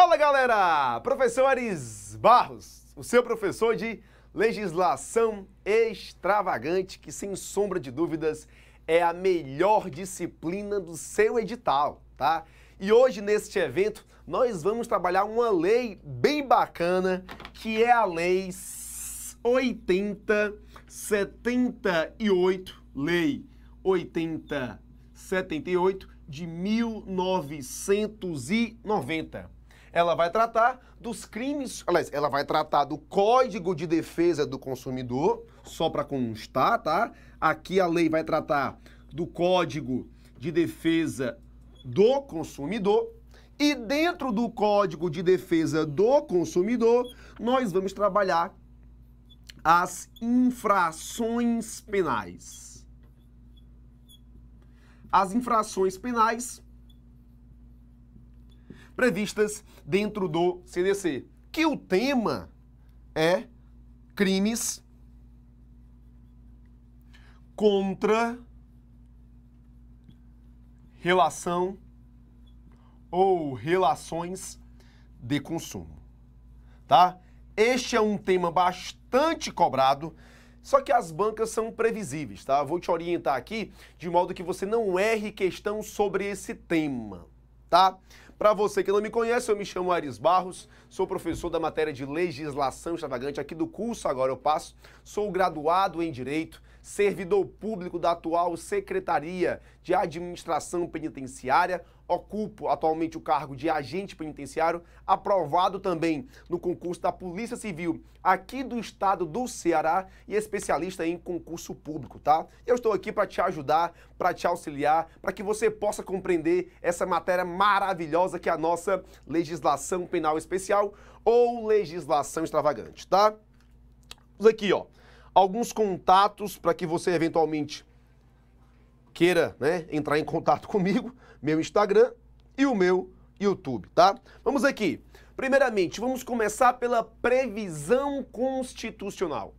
Fala galera! Professor Aris Barros, o seu professor de legislação extravagante, que sem sombra de dúvidas é a melhor disciplina do seu edital, tá? E hoje neste evento nós vamos trabalhar uma lei bem bacana, que é a lei 8078, lei 8078 de 1990. Ela vai tratar dos crimes, aliás, ela vai tratar do Código de Defesa do Consumidor, só para constar, tá? Aqui a lei vai tratar do Código de Defesa do Consumidor. E dentro do Código de Defesa do Consumidor, nós vamos trabalhar as infrações penais. As infrações penais previstas dentro do CDC, que o tema é crimes contra relação ou relações de consumo, tá? Este é um tema bastante cobrado, só que as bancas são previsíveis, tá? Vou te orientar aqui de modo que você não erre questão sobre esse tema, tá? Para você que não me conhece, eu me chamo Aris Barros, sou professor da matéria de legislação extravagante aqui do curso Agora Eu Passo, sou graduado em Direito, servidor público da atual Secretaria de Administração Penitenciária, ocupo atualmente o cargo de agente penitenciário, aprovado também no concurso da Polícia Civil aqui do estado do Ceará e especialista em concurso público, tá? Eu estou aqui para te ajudar, para te auxiliar, para que você possa compreender essa matéria maravilhosa que é a nossa legislação penal especial ou legislação extravagante, tá? Aqui, ó, alguns contatos para que você eventualmente queira né, entrar em contato comigo, meu Instagram e o meu YouTube, tá? Vamos aqui. Primeiramente, vamos começar pela previsão constitucional.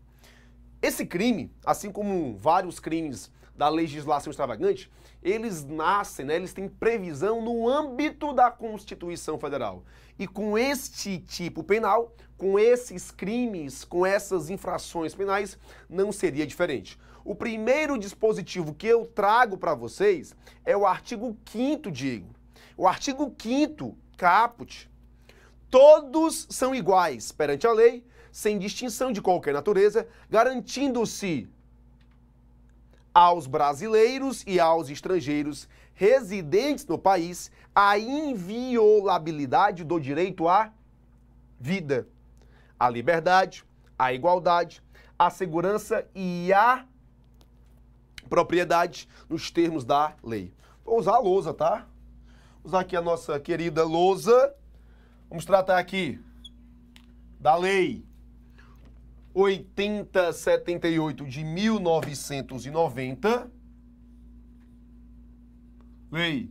Esse crime, assim como vários crimes da legislação extravagante, eles nascem, né, eles têm previsão no âmbito da Constituição Federal. E com este tipo penal, com esses crimes, com essas infrações penais, não seria diferente. O primeiro dispositivo que eu trago para vocês é o artigo 5 Diego. O artigo 5 caput. Todos são iguais perante a lei, sem distinção de qualquer natureza, garantindo-se aos brasileiros e aos estrangeiros residentes no país a inviolabilidade do direito à vida, à liberdade, à igualdade, à segurança e à propriedade nos termos da lei. Vou usar a lousa, tá? Vou usar aqui a nossa querida lousa. Vamos tratar aqui da lei 8078 de 1990. Lei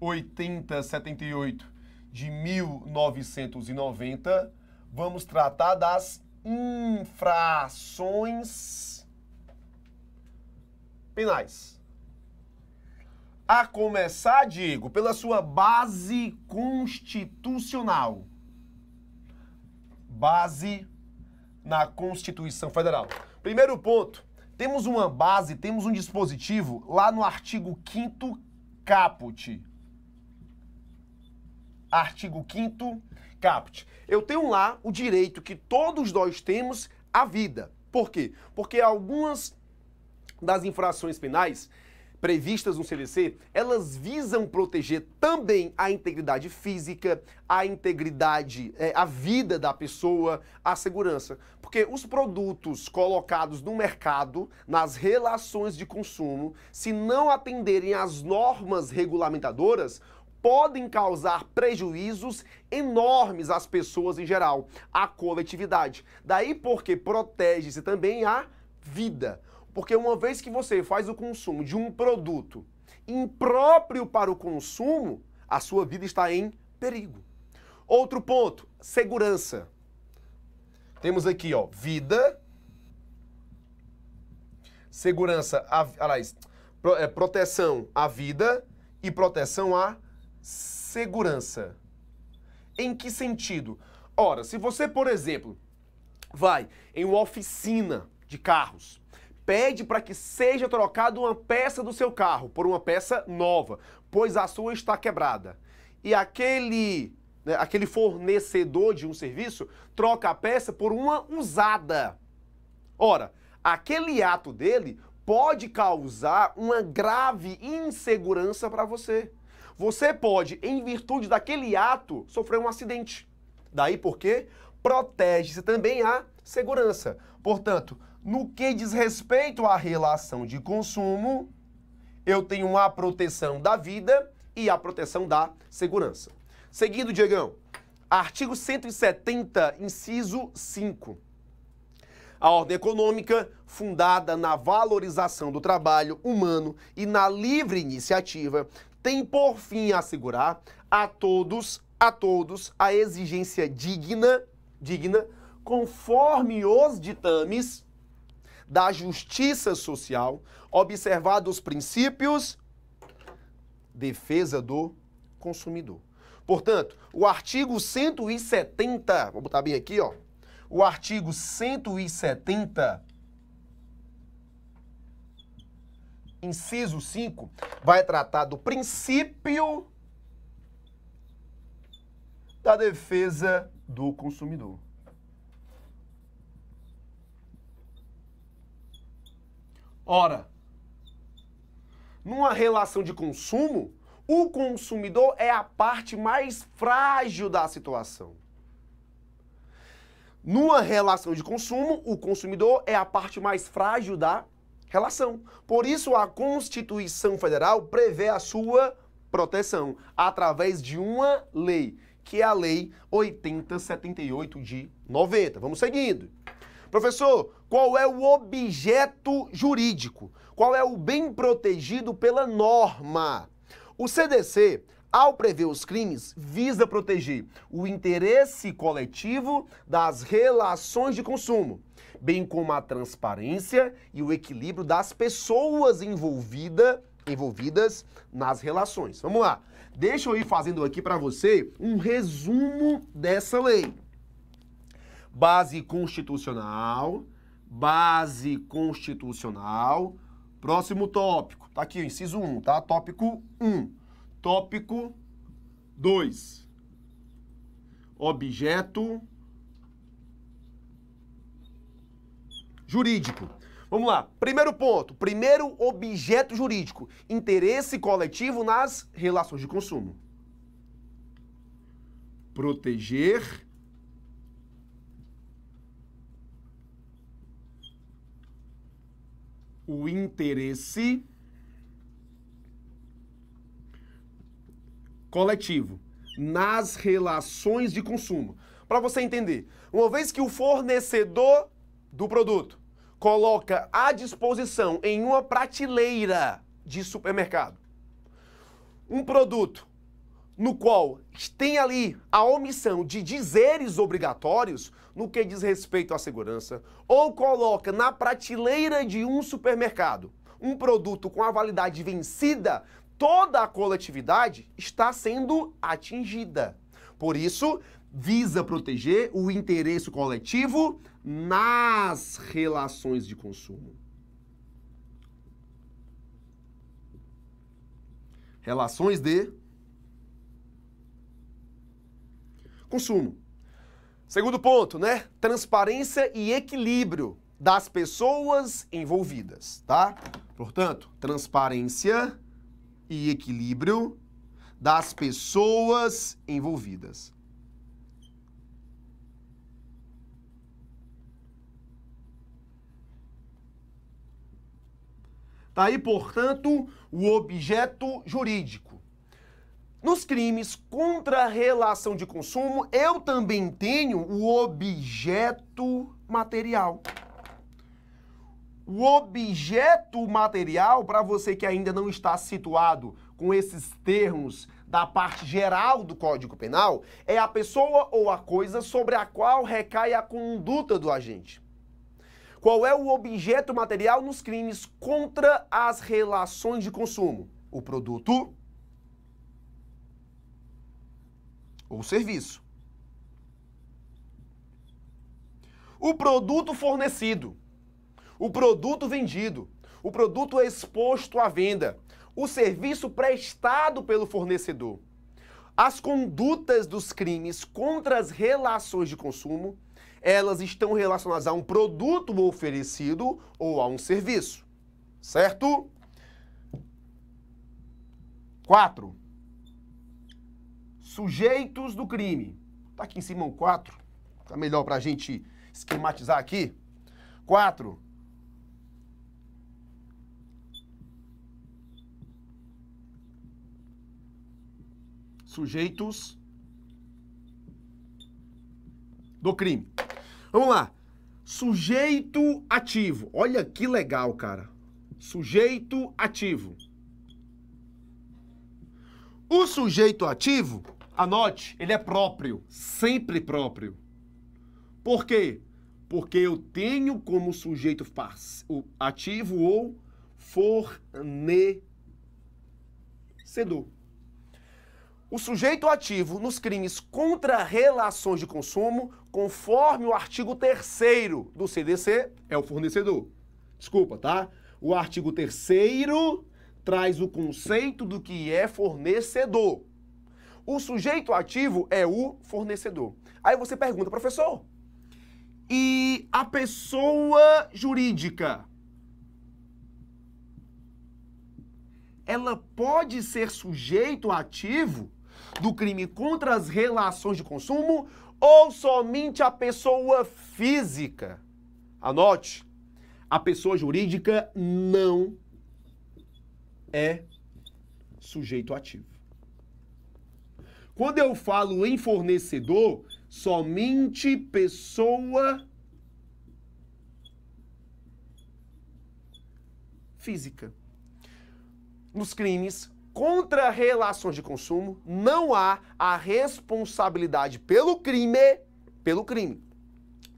8078 de 1990, vamos tratar das infrações penais. A começar, Diego, pela sua base constitucional. Base na Constituição Federal. Primeiro ponto, temos uma base, temos um dispositivo lá no artigo 5 caput. Artigo 5 caput. Eu tenho lá o direito que todos nós temos à vida. Por quê? Porque algumas das infrações penais previstas no CDC, elas visam proteger também a integridade física, a integridade, é, a vida da pessoa, a segurança. Porque os produtos colocados no mercado, nas relações de consumo, se não atenderem às normas regulamentadoras, podem causar prejuízos enormes às pessoas em geral, à coletividade. Daí porque protege-se também a vida porque uma vez que você faz o consumo de um produto impróprio para o consumo, a sua vida está em perigo. Outro ponto, segurança. Temos aqui, ó, vida, segurança, a, aliás, é, proteção à vida e proteção à segurança. Em que sentido? Ora, se você, por exemplo, vai em uma oficina de carros, pede para que seja trocada uma peça do seu carro por uma peça nova, pois a sua está quebrada. E aquele, né, aquele fornecedor de um serviço troca a peça por uma usada. Ora, aquele ato dele pode causar uma grave insegurança para você. Você pode, em virtude daquele ato, sofrer um acidente. Daí porque protege-se também a segurança. Portanto, no que diz respeito à relação de consumo, eu tenho a proteção da vida e a proteção da segurança. Seguindo, Diegão, artigo 170, inciso 5. A ordem econômica, fundada na valorização do trabalho humano e na livre iniciativa, tem por fim assegurar a todos, a todos, a exigência digna, digna, conforme os ditames da justiça social, observado os princípios defesa do consumidor. Portanto, o artigo 170, vou botar bem aqui, ó. O artigo 170 inciso 5 vai tratar do princípio da defesa do consumidor. Ora, numa relação de consumo, o consumidor é a parte mais frágil da situação. Numa relação de consumo, o consumidor é a parte mais frágil da relação. Por isso, a Constituição Federal prevê a sua proteção através de uma lei, que é a Lei 8078 de 90. Vamos seguindo. Professor, qual é o objeto jurídico, qual é o bem protegido pela norma. O CDC, ao prever os crimes, visa proteger o interesse coletivo das relações de consumo, bem como a transparência e o equilíbrio das pessoas envolvida, envolvidas nas relações. Vamos lá. Deixa eu ir fazendo aqui para você um resumo dessa lei. Base constitucional, base constitucional. Próximo tópico, tá aqui, inciso 1, tá? Tópico 1. Tópico 2. Objeto jurídico. Vamos lá. Primeiro ponto, primeiro objeto jurídico, interesse coletivo nas relações de consumo. Proteger o interesse coletivo nas relações de consumo. Para você entender, uma vez que o fornecedor do produto coloca à disposição em uma prateleira de supermercado um produto no qual tem ali a omissão de dizeres obrigatórios no que diz respeito à segurança, ou coloca na prateleira de um supermercado um produto com a validade vencida, toda a coletividade está sendo atingida. Por isso, visa proteger o interesse coletivo nas relações de consumo. Relações de consumo. Segundo ponto, né? Transparência e equilíbrio das pessoas envolvidas, tá? Portanto, transparência e equilíbrio das pessoas envolvidas. Tá aí, portanto, o objeto jurídico. Nos crimes contra a relação de consumo, eu também tenho o objeto material. O objeto material, para você que ainda não está situado com esses termos da parte geral do Código Penal, é a pessoa ou a coisa sobre a qual recai a conduta do agente. Qual é o objeto material nos crimes contra as relações de consumo? O produto ou serviço. O produto fornecido, o produto vendido, o produto exposto à venda, o serviço prestado pelo fornecedor, as condutas dos crimes contra as relações de consumo, elas estão relacionadas a um produto oferecido ou a um serviço, certo? 4. Sujeitos do crime. Está aqui em cima um 4. Está melhor para a gente esquematizar aqui. 4. Sujeitos do crime. Vamos lá. Sujeito ativo. Olha que legal, cara. Sujeito ativo. O sujeito ativo Anote, ele é próprio, sempre próprio. Por quê? Porque eu tenho como sujeito ativo ou fornecedor. O sujeito ativo nos crimes contra relações de consumo, conforme o artigo 3 do CDC, é o fornecedor. Desculpa, tá? O artigo 3 traz o conceito do que é fornecedor. O sujeito ativo é o fornecedor. Aí você pergunta, professor, e a pessoa jurídica? Ela pode ser sujeito ativo do crime contra as relações de consumo ou somente a pessoa física? Anote, a pessoa jurídica não é sujeito ativo. Quando eu falo em fornecedor, somente pessoa física. Nos crimes contra relações de consumo, não há a responsabilidade pelo crime, pelo crime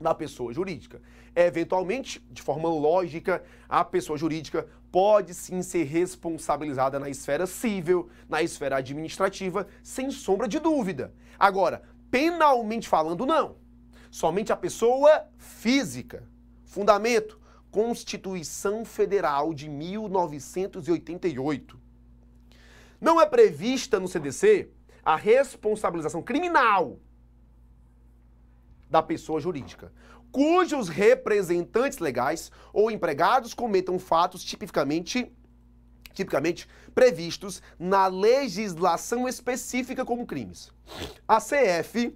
da pessoa jurídica. Eventualmente, de forma lógica, a pessoa jurídica pode sim ser responsabilizada na esfera civil, na esfera administrativa, sem sombra de dúvida. Agora, penalmente falando, não. Somente a pessoa física. Fundamento: Constituição Federal de 1988. Não é prevista no CDC a responsabilização criminal da pessoa jurídica, cujos representantes legais ou empregados cometam fatos tipicamente, tipicamente previstos na legislação específica como crimes. A CF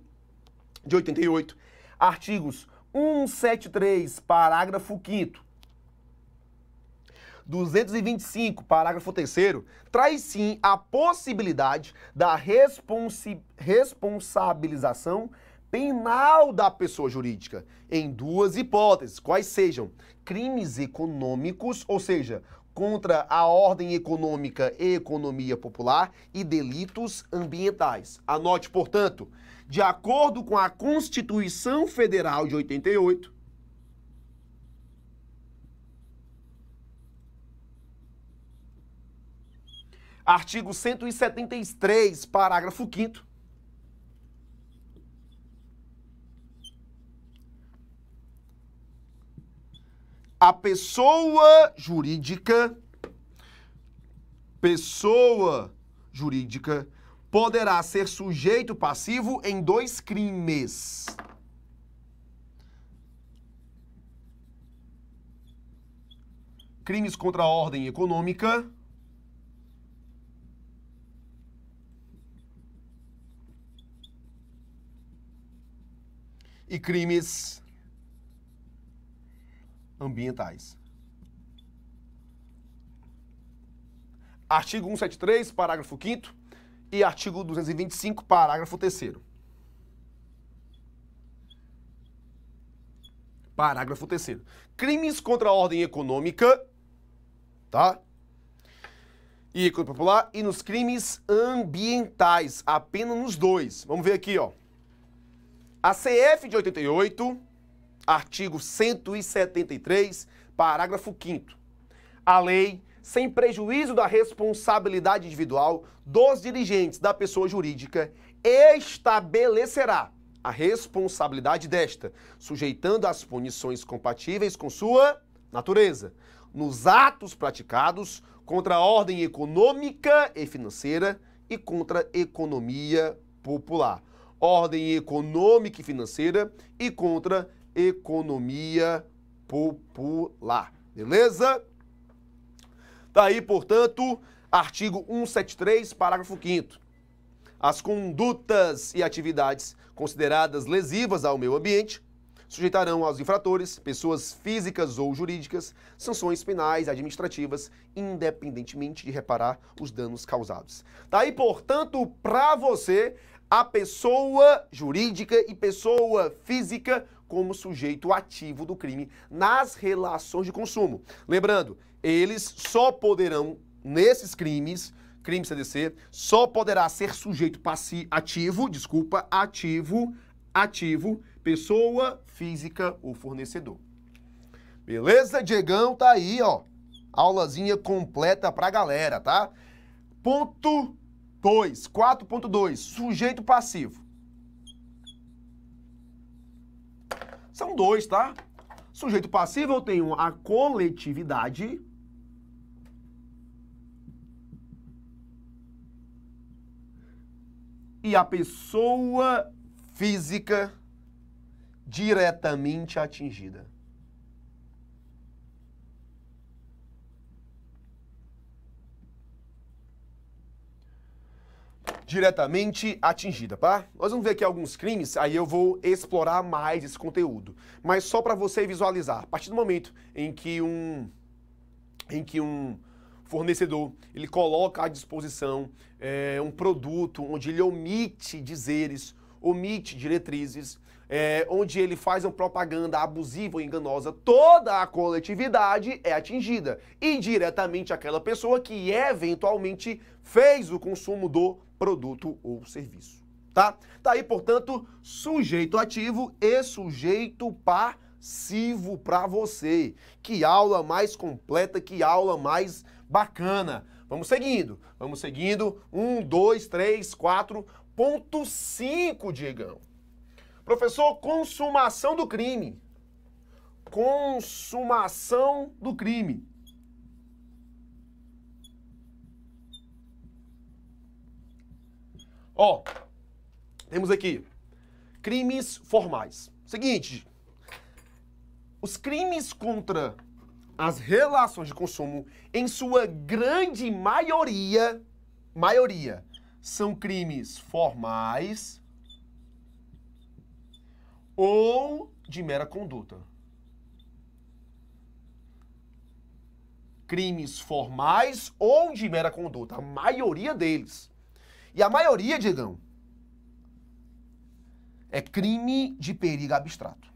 de 88, artigos 173, parágrafo 5 225, parágrafo 3 traz sim a possibilidade da responsi... responsabilização penal da pessoa jurídica, em duas hipóteses, quais sejam crimes econômicos, ou seja, contra a ordem econômica e economia popular e delitos ambientais. Anote, portanto, de acordo com a Constituição Federal de 88, artigo 173, parágrafo 5 a pessoa jurídica, pessoa jurídica, poderá ser sujeito passivo em dois crimes. Crimes contra a ordem econômica. E crimes ambientais. Artigo 173, parágrafo 5 e artigo 225, parágrafo 3 Parágrafo 3 Crimes contra a ordem econômica, tá? E econômica popular e nos crimes ambientais, apenas nos dois. Vamos ver aqui, ó. A CF de 88 Artigo 173, parágrafo 5 A lei, sem prejuízo da responsabilidade individual dos dirigentes da pessoa jurídica, estabelecerá a responsabilidade desta, sujeitando as punições compatíveis com sua natureza, nos atos praticados contra a ordem econômica e financeira e contra a economia popular. Ordem econômica e financeira e contra economia popular. Beleza? Tá aí, portanto, artigo 173, parágrafo 5 As condutas e atividades consideradas lesivas ao meio ambiente sujeitarão aos infratores, pessoas físicas ou jurídicas, sanções penais e administrativas, independentemente de reparar os danos causados. Tá aí, portanto, para você, a pessoa jurídica e pessoa física como sujeito ativo do crime nas relações de consumo. Lembrando, eles só poderão, nesses crimes, crime CDC, só poderá ser sujeito passivo, ativo, desculpa, ativo, ativo, pessoa física ou fornecedor. Beleza, Diegão? Tá aí, ó. Aulazinha completa pra galera, tá? Ponto 2, 4.2, sujeito passivo. São dois, tá? Sujeito passivo eu tenho a coletividade. E a pessoa física diretamente atingida. diretamente atingida, tá? Nós vamos ver aqui alguns crimes, aí eu vou explorar mais esse conteúdo. Mas só para você visualizar, a partir do momento em que um em que um fornecedor ele coloca à disposição é, um produto onde ele omite dizeres, omite diretrizes, é, onde ele faz uma propaganda abusiva ou enganosa, toda a coletividade é atingida. E diretamente aquela pessoa que eventualmente fez o consumo do produto ou serviço, tá? Tá aí, portanto, sujeito ativo e sujeito passivo para você. Que aula mais completa, que aula mais bacana. Vamos seguindo, vamos seguindo. Um, dois, três, quatro, ponto cinco, Diegão. Professor, consumação do crime. Consumação do crime. Ó, temos aqui crimes formais. Seguinte, os crimes contra as relações de consumo, em sua grande maioria, maioria, são crimes formais ou de mera conduta. Crimes formais ou de mera conduta, a maioria deles. E a maioria, Diegão, é crime de perigo abstrato.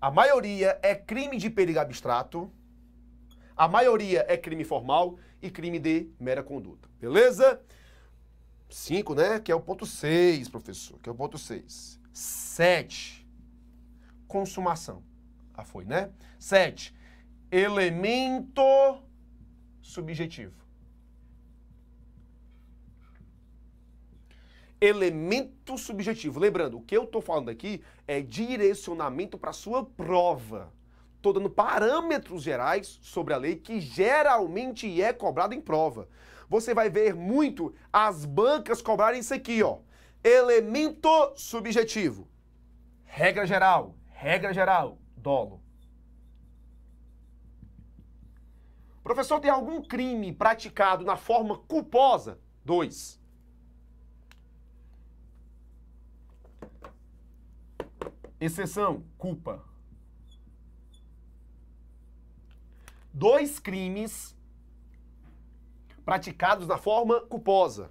A maioria é crime de perigo abstrato. A maioria é crime formal e crime de mera conduta. Beleza? 5, né? Que é o ponto 6, professor. Que é o ponto 6. Sete, consumação. Ah, foi, né? Sete, elemento subjetivo. Elemento subjetivo. Lembrando, o que eu estou falando aqui é direcionamento para sua prova. Estou dando parâmetros gerais sobre a lei que geralmente é cobrada em prova. Você vai ver muito as bancas cobrarem isso aqui, ó. Elemento subjetivo. Regra geral, regra geral, dolo. Professor, tem algum crime praticado na forma culposa? Dois. Exceção, culpa. Dois crimes praticados na forma culposa.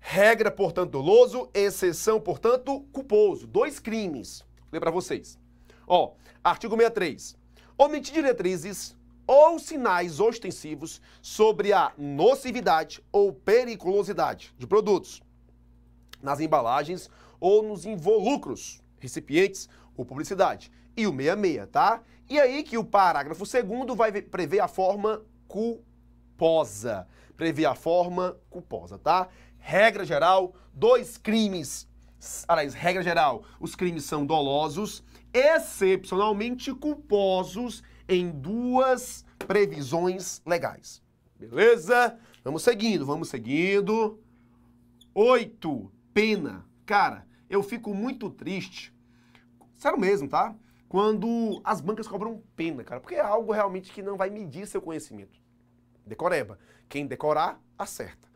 Regra, portanto, doloso, exceção, portanto, culposo. Dois crimes. Vou ler para vocês. Ó, artigo 63. Omitir diretrizes ou sinais ostensivos sobre a nocividade ou periculosidade de produtos nas embalagens ou nos involucros, recipientes ou publicidade. E o 66, tá? E aí que o parágrafo 2 vai prever a forma culposa. Prever a forma culposa, tá? regra geral, dois crimes. Aliás, regra geral, os crimes são dolosos, excepcionalmente culposos em duas previsões legais. Beleza? Vamos seguindo, vamos seguindo. Oito, pena. Cara, eu fico muito triste. Sério mesmo, tá? Quando as bancas cobram pena, cara, porque é algo realmente que não vai medir seu conhecimento. Decoreba. Quem decorar, acerta.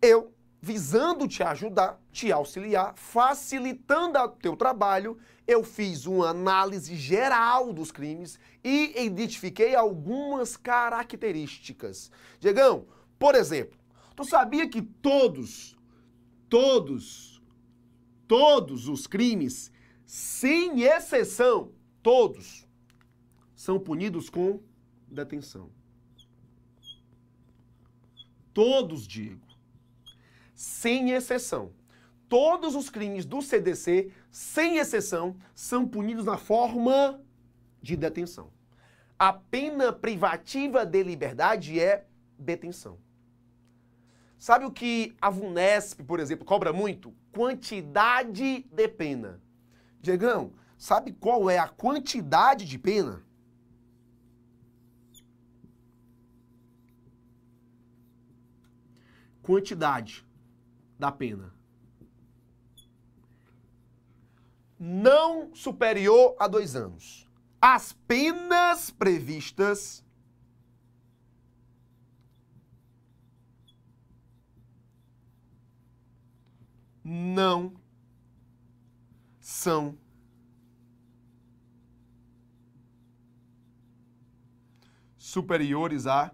Eu visando te ajudar, te auxiliar, facilitando o teu trabalho, eu fiz uma análise geral dos crimes e identifiquei algumas características. Diegão, por exemplo, tu sabia que todos, todos, todos os crimes, sem exceção, todos, são punidos com detenção. Todos, digo sem exceção. Todos os crimes do CDC, sem exceção, são punidos na forma de detenção. A pena privativa de liberdade é detenção. Sabe o que a VUNESP, por exemplo, cobra muito? Quantidade de pena. Diegão, sabe qual é a quantidade de pena? Quantidade da pena? Não superior a dois anos. As penas previstas. Não são superiores a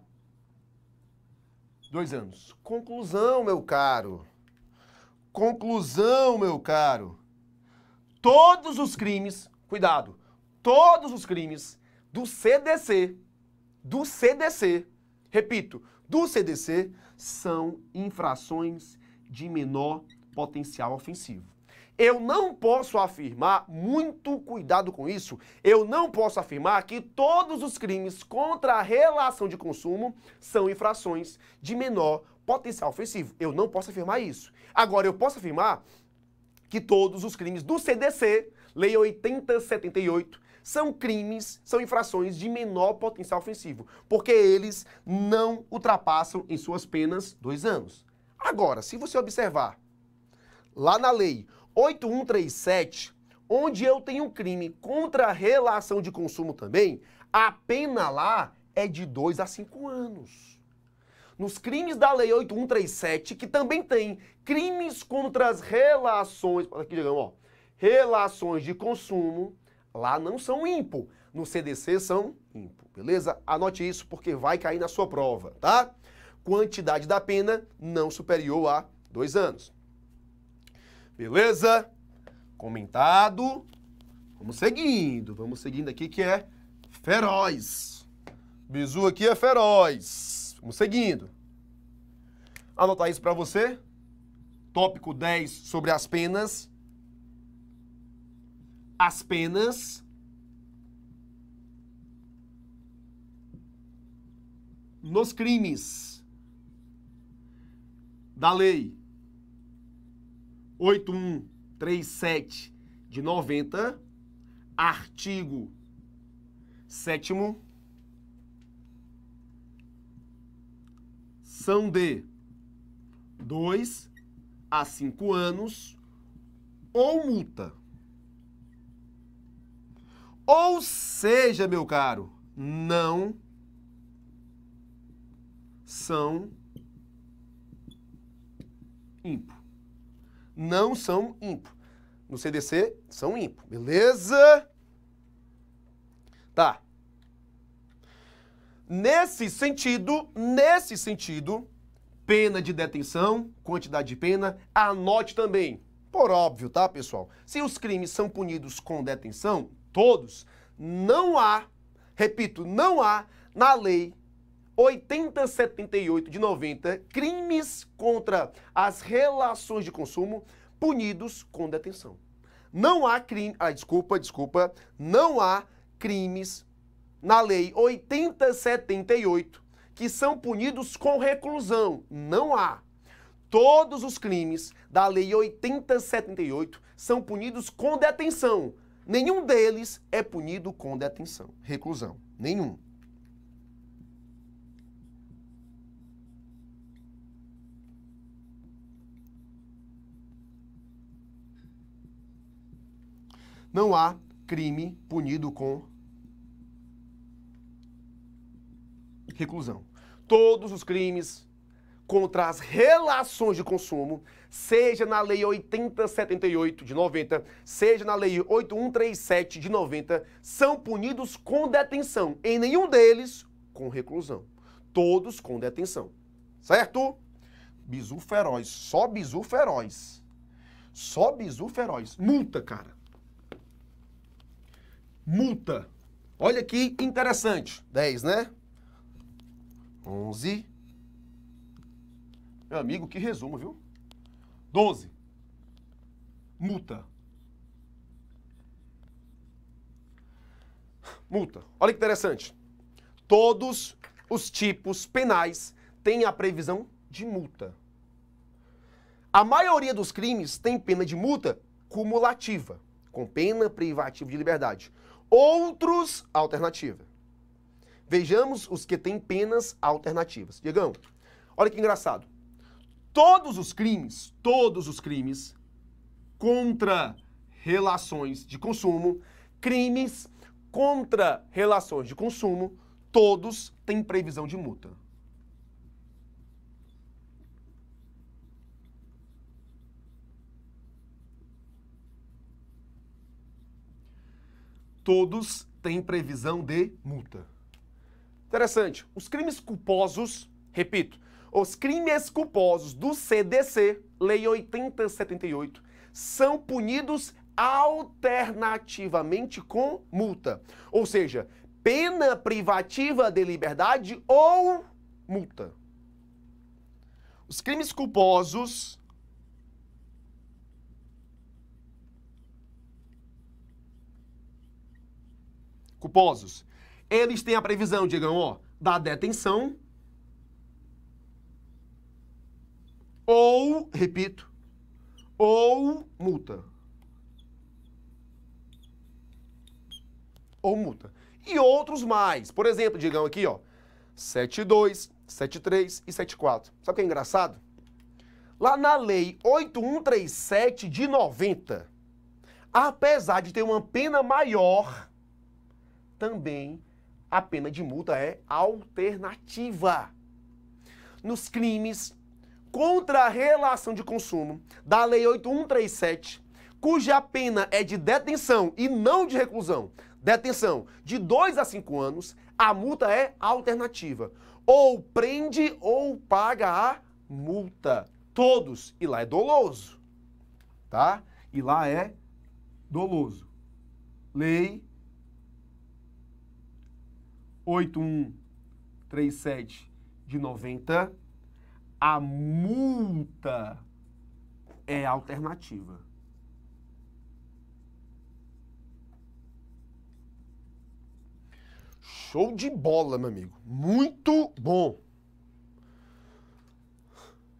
dois anos. Conclusão, meu caro. Conclusão, meu caro. Todos os crimes, cuidado, todos os crimes do CDC, do CDC, repito, do CDC, são infrações de menor potencial ofensivo. Eu não posso afirmar, muito cuidado com isso, eu não posso afirmar que todos os crimes contra a relação de consumo são infrações de menor potencial ofensivo. Eu não posso afirmar isso. Agora, eu posso afirmar que todos os crimes do CDC, Lei 8078, são crimes, são infrações de menor potencial ofensivo, porque eles não ultrapassam em suas penas dois anos. Agora, se você observar lá na Lei 8137, onde eu tenho um crime contra a relação de consumo também, a pena lá é de dois a cinco anos nos crimes da Lei 8137, que também tem crimes contra as relações, aqui digamos, ó, relações de consumo, lá não são IMPO, no CDC são IMPO, beleza? Anote isso porque vai cair na sua prova, tá? Quantidade da pena não superior a dois anos. Beleza? Comentado. Vamos seguindo, vamos seguindo aqui que é feroz. Bizu aqui é feroz. Vamos seguindo. Anotar isso para você. Tópico 10 sobre as penas. As penas. Nos crimes da lei 8137 de 90, artigo 7 são de 2 a 5 anos ou multa. Ou seja, meu caro, não são ímpo. Não são ímpo. No CDC, são ímpo. Beleza? Tá. Nesse sentido, nesse sentido, pena de detenção, quantidade de pena, anote também. Por óbvio, tá, pessoal? Se os crimes são punidos com detenção, todos, não há, repito, não há na lei 8078 de 90 crimes contra as relações de consumo punidos com detenção. Não há crime, ah, desculpa, desculpa, não há crimes na lei 8078 que são punidos com reclusão. Não há. Todos os crimes da Lei 8078 são punidos com detenção. Nenhum deles é punido com detenção, reclusão. Nenhum. Não há crime punido com reclusão. Todos os crimes contra as relações de consumo, seja na Lei 8078 de 90, seja na Lei 8137 de 90, são punidos com detenção. Em nenhum deles, com reclusão. Todos com detenção. Certo? Bizu feroz. Só bizu feroz. Só bizu feroz. Multa, cara. Multa. Olha que interessante. 10, né? 11. Meu amigo, que resumo, viu? 12. Multa. Multa. Olha que interessante. Todos os tipos penais têm a previsão de multa. A maioria dos crimes tem pena de multa cumulativa, com pena privativa de liberdade. Outros, alternativa. Vejamos os que têm penas alternativas. Diegão, olha que engraçado. Todos os crimes, todos os crimes contra relações de consumo, crimes contra relações de consumo, todos têm previsão de multa. Todos têm previsão de multa. Interessante. Os crimes culposos, repito, os crimes culposos do CDC, Lei 8078, são punidos alternativamente com multa. Ou seja, pena privativa de liberdade ou multa. Os crimes culposos culposos eles têm a previsão, digam, ó, da detenção ou, repito, ou multa. Ou multa. E outros mais. Por exemplo, digam aqui, ó, 72, 73 e 74. Sabe o que é engraçado? Lá na lei 8137 de 90, apesar de ter uma pena maior, também a pena de multa é alternativa. Nos crimes contra a relação de consumo da Lei 8137, cuja pena é de detenção e não de reclusão, detenção de 2 a 5 anos, a multa é alternativa. Ou prende ou paga a multa. Todos. E lá é doloso. Tá? E lá é doloso. Lei 8137 de 90, a multa é alternativa. Show de bola, meu amigo. Muito bom.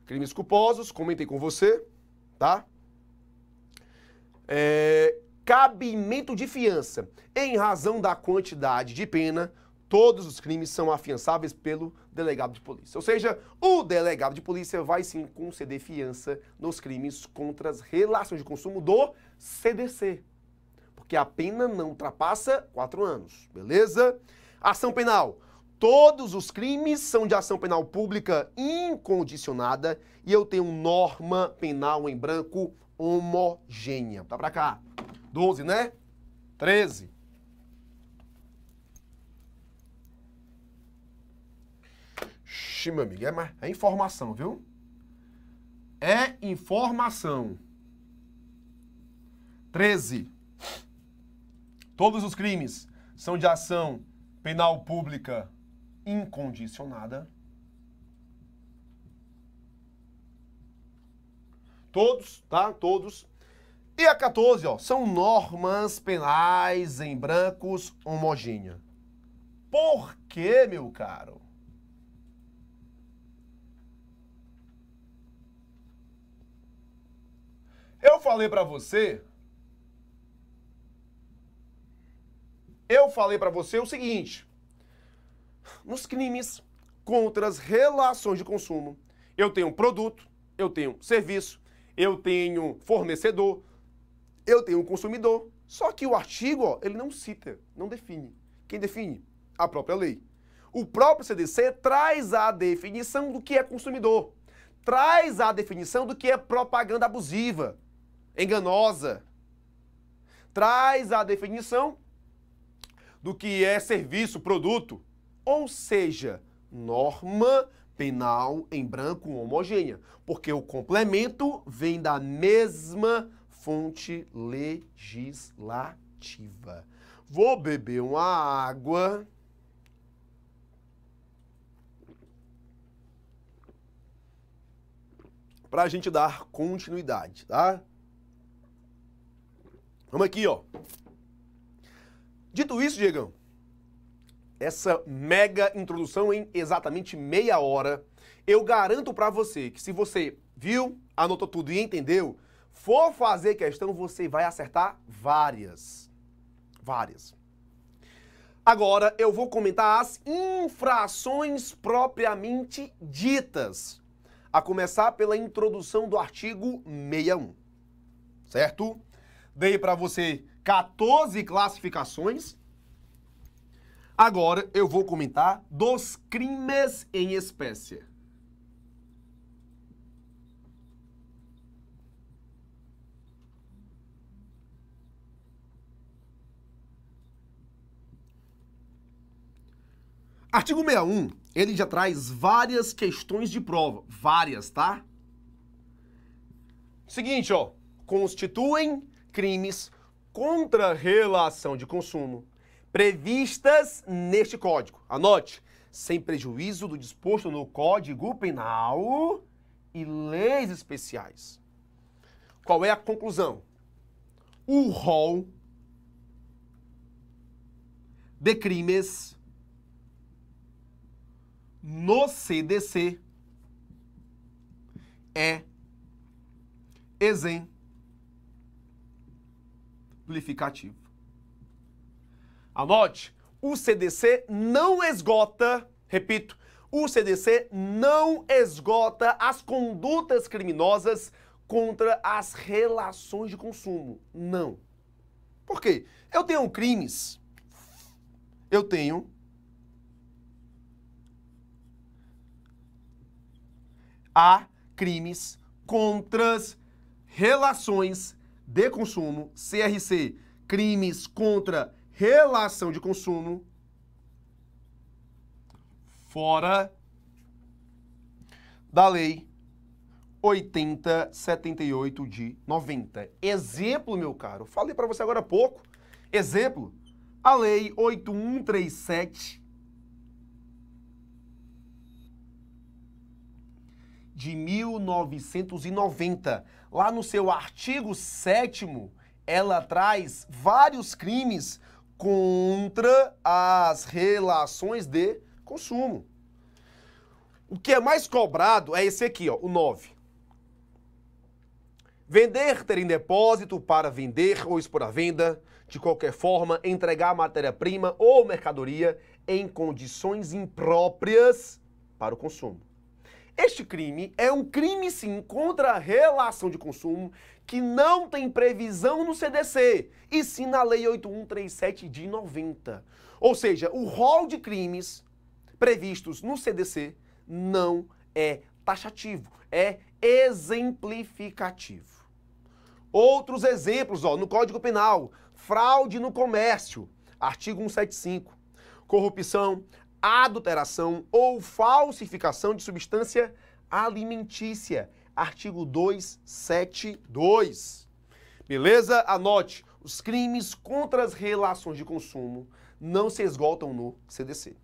Crimes culposos, comentei com você, tá? É, cabimento de fiança. Em razão da quantidade de pena, todos os crimes são afiançáveis pelo delegado de polícia. Ou seja, o delegado de polícia vai sim conceder fiança nos crimes contra as relações de consumo do CDC. Porque a pena não ultrapassa quatro anos, beleza? Ação penal. Todos os crimes são de ação penal pública incondicionada e eu tenho norma penal em branco homogênea. Tá pra cá. 12, né? 13. Xi, meu amigo, é, é informação, viu? É informação. 13. Todos os crimes são de ação penal pública incondicionada. Todos, tá? Todos. E a 14, ó, são normas penais em brancos homogênea. Por quê, meu caro? Eu falei para você. Eu falei para você o seguinte: nos crimes contra as relações de consumo, eu tenho produto, eu tenho serviço, eu tenho fornecedor, eu tenho consumidor. Só que o artigo, ó, ele não cita, não define. Quem define? A própria lei. O próprio CDC traz a definição do que é consumidor, traz a definição do que é propaganda abusiva, enganosa. Traz a definição do que é serviço, produto, ou seja, norma penal em branco homogênea, porque o complemento vem da mesma fonte legislativa. Vou beber uma água. Para a gente dar continuidade, tá? Vamos aqui, ó. Dito isso, Diegão, essa mega introdução em exatamente meia hora, eu garanto para você que se você viu, anotou tudo e entendeu, for fazer questão, você vai acertar várias. Várias. Agora eu vou comentar as infrações propriamente ditas, a começar pela introdução do artigo 61. Certo? Dei para você 14 classificações. Agora eu vou comentar dos crimes em espécie. Artigo 61, ele já traz várias questões de prova. Várias, tá? Seguinte, ó. Constituem crimes contra a relação de consumo previstas neste Código. Anote, sem prejuízo do disposto no Código Penal e leis especiais. Qual é a conclusão? O rol de crimes no CDC é exemplo amplificativo. Anote, o CDC não esgota, repito, o CDC não esgota as condutas criminosas contra as relações de consumo. Não. Por quê? Eu tenho crimes. Eu tenho. Há crimes contra as relações de consumo, CRC, crimes contra relação de consumo, fora da lei 8078 de 90. Exemplo, meu caro, falei para você agora há pouco. Exemplo, a lei 8137 de 1990 lá no seu artigo 7 ela traz vários crimes contra as relações de consumo. O que é mais cobrado é esse aqui, ó, o 9. Vender, ter em depósito para vender ou expor à venda, de qualquer forma, entregar matéria-prima ou mercadoria em condições impróprias para o consumo. Este crime é um crime, sim, contra a relação de consumo que não tem previsão no CDC, e sim na Lei 8137 de 90. Ou seja, o rol de crimes previstos no CDC não é taxativo, é exemplificativo. Outros exemplos, ó, no Código Penal, fraude no comércio, artigo 175, corrupção, adulteração ou falsificação de substância alimentícia. Artigo 272. Beleza? Anote, os crimes contra as relações de consumo não se esgotam no CDC.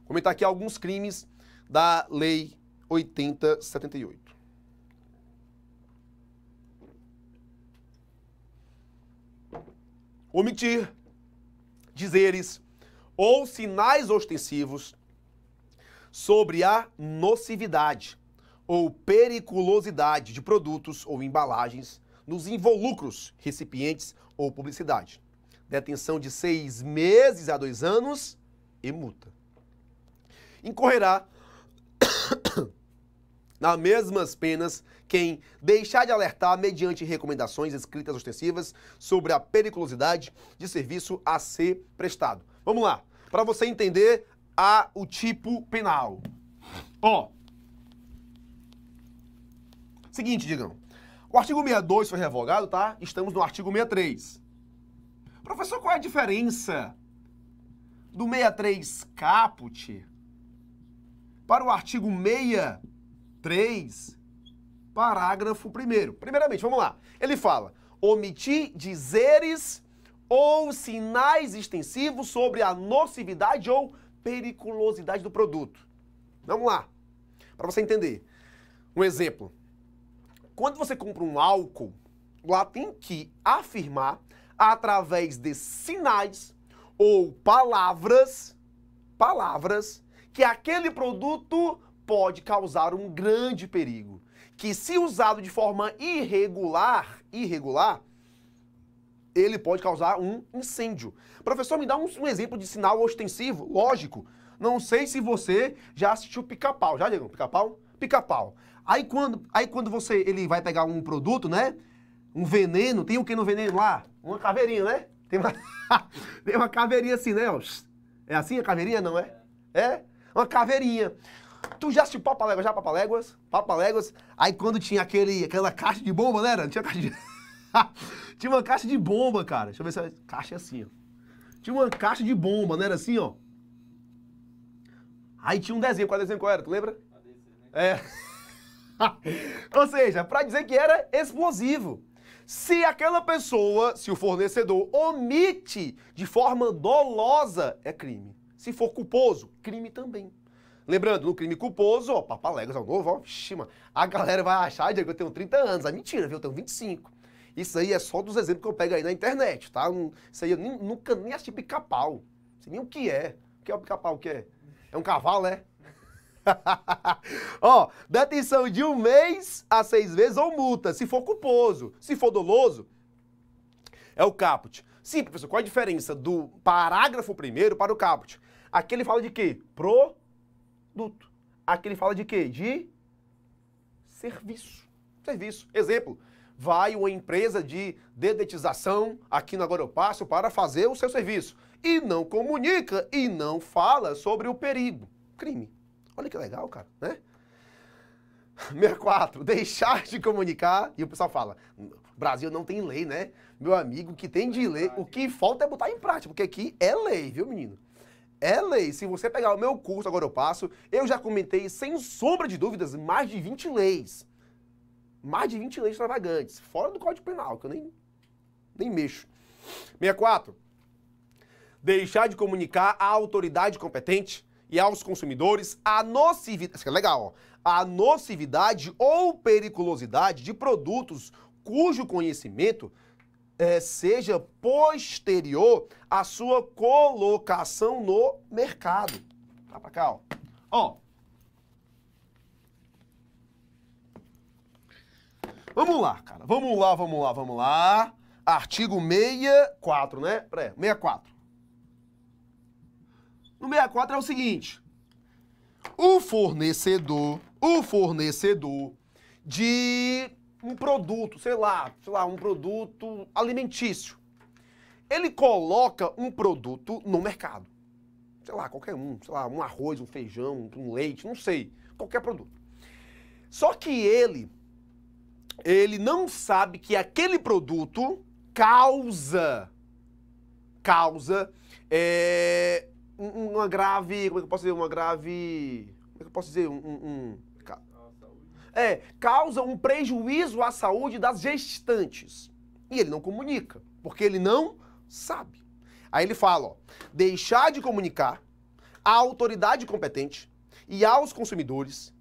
Vou comentar aqui alguns crimes da Lei 8078. Omitir dizeres ou sinais ostensivos sobre a nocividade ou periculosidade de produtos ou embalagens nos involucros, recipientes ou publicidade. Detenção de seis meses a dois anos e multa. Incorrerá nas mesmas penas quem deixar de alertar mediante recomendações escritas ostensivas sobre a periculosidade de serviço a ser prestado. Vamos lá para você entender a, o tipo penal. Ó. Seguinte, digam. O artigo 62 foi revogado, tá? Estamos no artigo 63. Professor, qual é a diferença do 63 caput para o artigo 63, parágrafo 1? Primeiramente, vamos lá. Ele fala: omitir dizeres ou sinais extensivos sobre a nocividade ou periculosidade do produto. Vamos lá, para você entender. Um exemplo. Quando você compra um álcool, lá tem que afirmar através de sinais ou palavras, palavras, que aquele produto pode causar um grande perigo. Que se usado de forma irregular, irregular, ele pode causar um incêndio. Professor, me dá um, um exemplo de sinal ostensivo, lógico. Não sei se você já assistiu pica-pau. Já, Diego? Pica-pau? Pica-pau. Aí quando, aí quando você ele vai pegar um produto, né? Um veneno, tem o que no veneno lá? Uma caveirinha, né? Tem uma, tem uma caveirinha assim, né? É assim a caveirinha, não é? É? Uma caveirinha. Tu já assistiu Papaléguas? Já Papaléguas? Papaléguas. Aí quando tinha aquele, aquela caixa de bomba, né? Não tinha caixa de... Tinha uma caixa de bomba, cara. Deixa eu ver se a caixa é assim, ó. Tinha uma caixa de bomba, não era assim, ó? Aí tinha um desenho. Qual desenho qual era? Tu lembra? Né? É. Ou seja, para dizer que era explosivo. Se aquela pessoa, se o fornecedor, omite de forma dolosa, é crime. Se for culposo, crime também. Lembrando, no crime culposo, ó, é o novo, ó, vixi, a galera vai achar, que eu tenho 30 anos. É mentira, viu? Eu tenho 25. Isso aí é só dos exemplos que eu pego aí na internet, tá? isso aí eu nem, nunca nem assisti pica-pau. Não sei nem o que é. O que é o pica-pau? O que é? É um cavalo, é? Ó, detenção de um mês a seis vezes ou multa, se for culposo. Se for doloso, é o caput. Sim, professor, qual a diferença do parágrafo primeiro para o caput? Aqui ele fala de quê? Produto. Aqui ele fala de quê? De serviço. Serviço. Exemplo, vai uma empresa de dedetização aqui no Agora Eu Passo para fazer o seu serviço. E não comunica e não fala sobre o perigo. Crime. Olha que legal, cara, né? 64, deixar de comunicar. E o pessoal fala, Brasil não tem lei, né? Meu amigo, que tem de lei, o que falta é botar em prática, porque aqui é lei, viu, menino? É lei. Se você pegar o meu curso, agora eu passo, eu já comentei, sem sombra de dúvidas, mais de 20 leis mais de 20 leis extravagantes, fora do Código Penal, que eu nem, nem mexo. 64. Deixar de comunicar à autoridade competente e aos consumidores a nocividade, isso é legal, ó, a nocividade ou periculosidade de produtos cujo conhecimento é, seja posterior à sua colocação no mercado. Tá pra cá, ó. Ó, Vamos lá, cara. Vamos lá, vamos lá, vamos lá. Artigo 64, né? Peraí, 64. No 64 é o seguinte. O fornecedor, o fornecedor de um produto, sei lá, sei lá, um produto alimentício. Ele coloca um produto no mercado. Sei lá, qualquer um, sei lá, um arroz, um feijão, um leite, não sei, qualquer produto. Só que ele ele não sabe que aquele produto causa causa é, uma grave como é que eu posso dizer uma grave como é que eu posso dizer um, um, um é causa um prejuízo à saúde das gestantes e ele não comunica porque ele não sabe aí ele fala ó, deixar de comunicar à autoridade competente e aos consumidores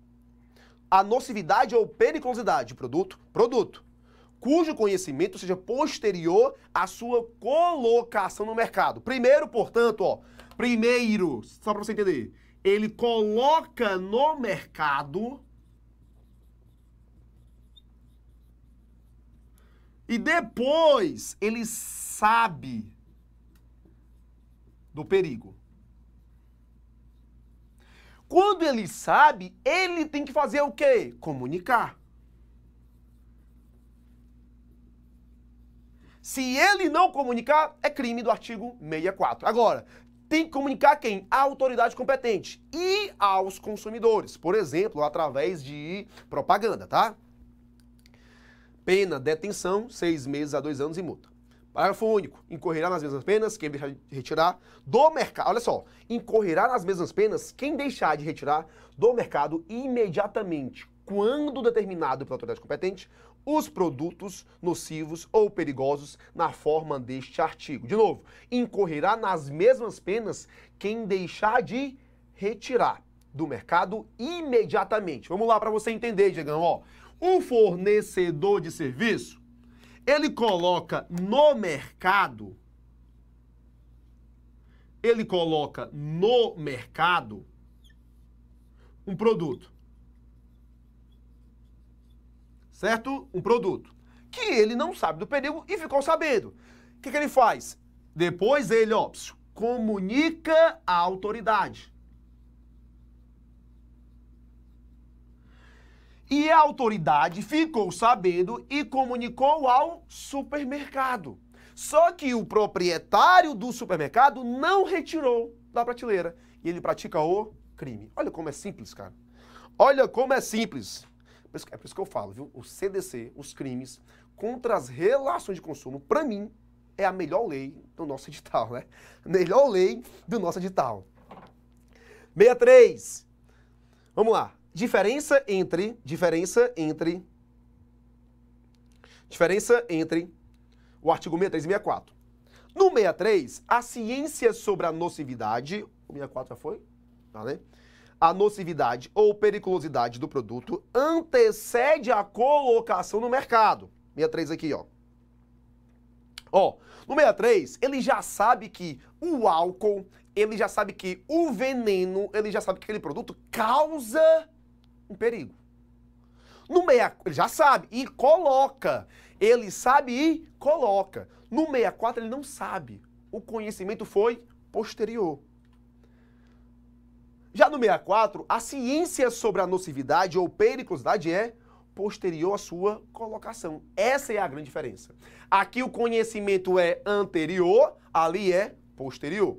a nocividade ou periculosidade do produto, produto, cujo conhecimento seja posterior à sua colocação no mercado. Primeiro, portanto, ó, primeiro, só para você entender, ele coloca no mercado e depois ele sabe do perigo. Quando ele sabe, ele tem que fazer o quê? Comunicar. Se ele não comunicar, é crime do artigo 64. Agora, tem que comunicar quem? A autoridade competente e aos consumidores, por exemplo, através de propaganda, tá? Pena, detenção, seis meses a dois anos e multa. Parágrafo único. Incorrerá nas mesmas penas quem deixar de retirar do mercado. Olha só. Incorrerá nas mesmas penas quem deixar de retirar do mercado imediatamente, quando determinado pela autoridade competente, os produtos nocivos ou perigosos na forma deste artigo. De novo, incorrerá nas mesmas penas quem deixar de retirar do mercado imediatamente. Vamos lá para você entender, Diegão. Ó, um fornecedor de serviço ele coloca no mercado, ele coloca no mercado um produto. Certo? Um produto. Que ele não sabe do perigo e ficou sabendo. O que, que ele faz? Depois ele, ó, comunica à autoridade. E a autoridade ficou sabendo e comunicou ao supermercado. Só que o proprietário do supermercado não retirou da prateleira e ele pratica o crime. Olha como é simples, cara. Olha como é simples. É por isso que eu falo, viu? O CDC, os crimes contra as relações de consumo, para mim, é a melhor lei do nosso edital, né? Melhor lei do nosso edital. 63. Vamos lá. Diferença entre, diferença entre, diferença entre o artigo 6364. No 63, a ciência sobre a nocividade, o 64 já foi, tá, né? A nocividade ou periculosidade do produto antecede a colocação no mercado. 63 aqui, ó. Ó, no 63, ele já sabe que o álcool, ele já sabe que o veneno, ele já sabe que aquele produto causa um perigo. No meia, ele já sabe e coloca. Ele sabe e coloca. No 64 ele não sabe. O conhecimento foi posterior. Já no 64, a ciência sobre a nocividade ou periculosidade é posterior à sua colocação. Essa é a grande diferença. Aqui o conhecimento é anterior, ali é posterior.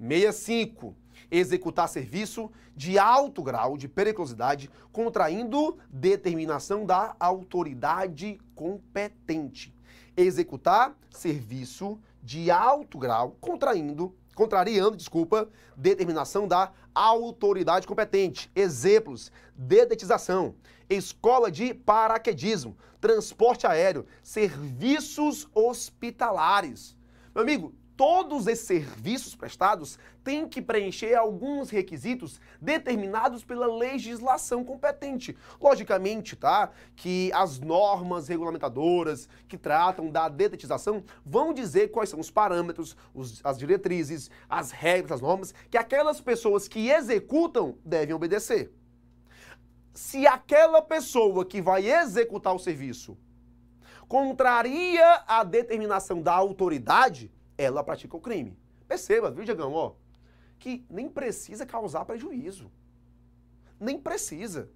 65 executar serviço de alto grau de periculosidade, contraindo determinação da autoridade competente. Executar serviço de alto grau, contraindo, contrariando, desculpa, determinação da autoridade competente. Exemplos: dedetização, escola de paraquedismo, transporte aéreo, serviços hospitalares. Meu amigo, todos esses serviços prestados tem que preencher alguns requisitos determinados pela legislação competente. Logicamente, tá? Que as normas regulamentadoras que tratam da detetização vão dizer quais são os parâmetros, os, as diretrizes, as regras, as normas que aquelas pessoas que executam devem obedecer. Se aquela pessoa que vai executar o serviço contraria a determinação da autoridade, ela pratica o crime. Perceba, viu, Diegão, ó que nem precisa causar prejuízo. Nem precisa.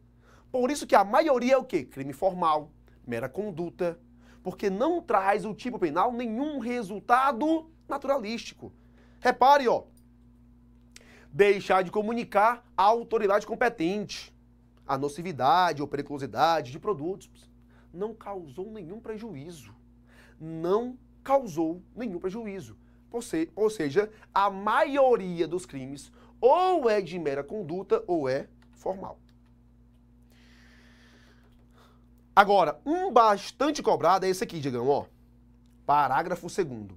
Por isso que a maioria é o quê? Crime formal, mera conduta, porque não traz o tipo penal nenhum resultado naturalístico. Repare, ó. Deixar de comunicar à autoridade competente a nocividade ou periculosidade de produtos não causou nenhum prejuízo. Não causou nenhum prejuízo. Ou, se, ou seja, a maioria dos crimes ou é de mera conduta ou é formal. Agora, um bastante cobrado é esse aqui, digam, ó. Parágrafo 2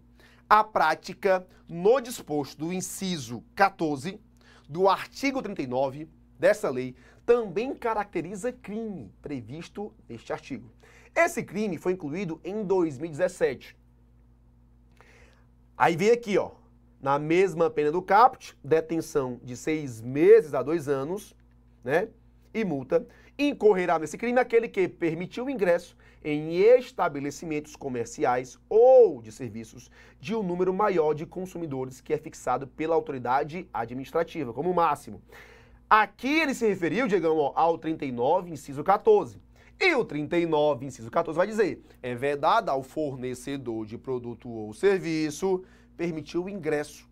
a prática no disposto do inciso 14 do artigo 39 dessa lei também caracteriza crime previsto neste artigo. Esse crime foi incluído em 2017 Aí vem aqui, ó, na mesma pena do caput, detenção de seis meses a dois anos, né? E multa. Incorrerá nesse crime aquele que permitiu o ingresso em estabelecimentos comerciais ou de serviços de um número maior de consumidores que é fixado pela autoridade administrativa, como máximo. Aqui ele se referiu, Diegão, ó, ao 39, inciso 14. E o 39, inciso 14, vai dizer: é vedada ao fornecedor de produto ou serviço permitir o ingresso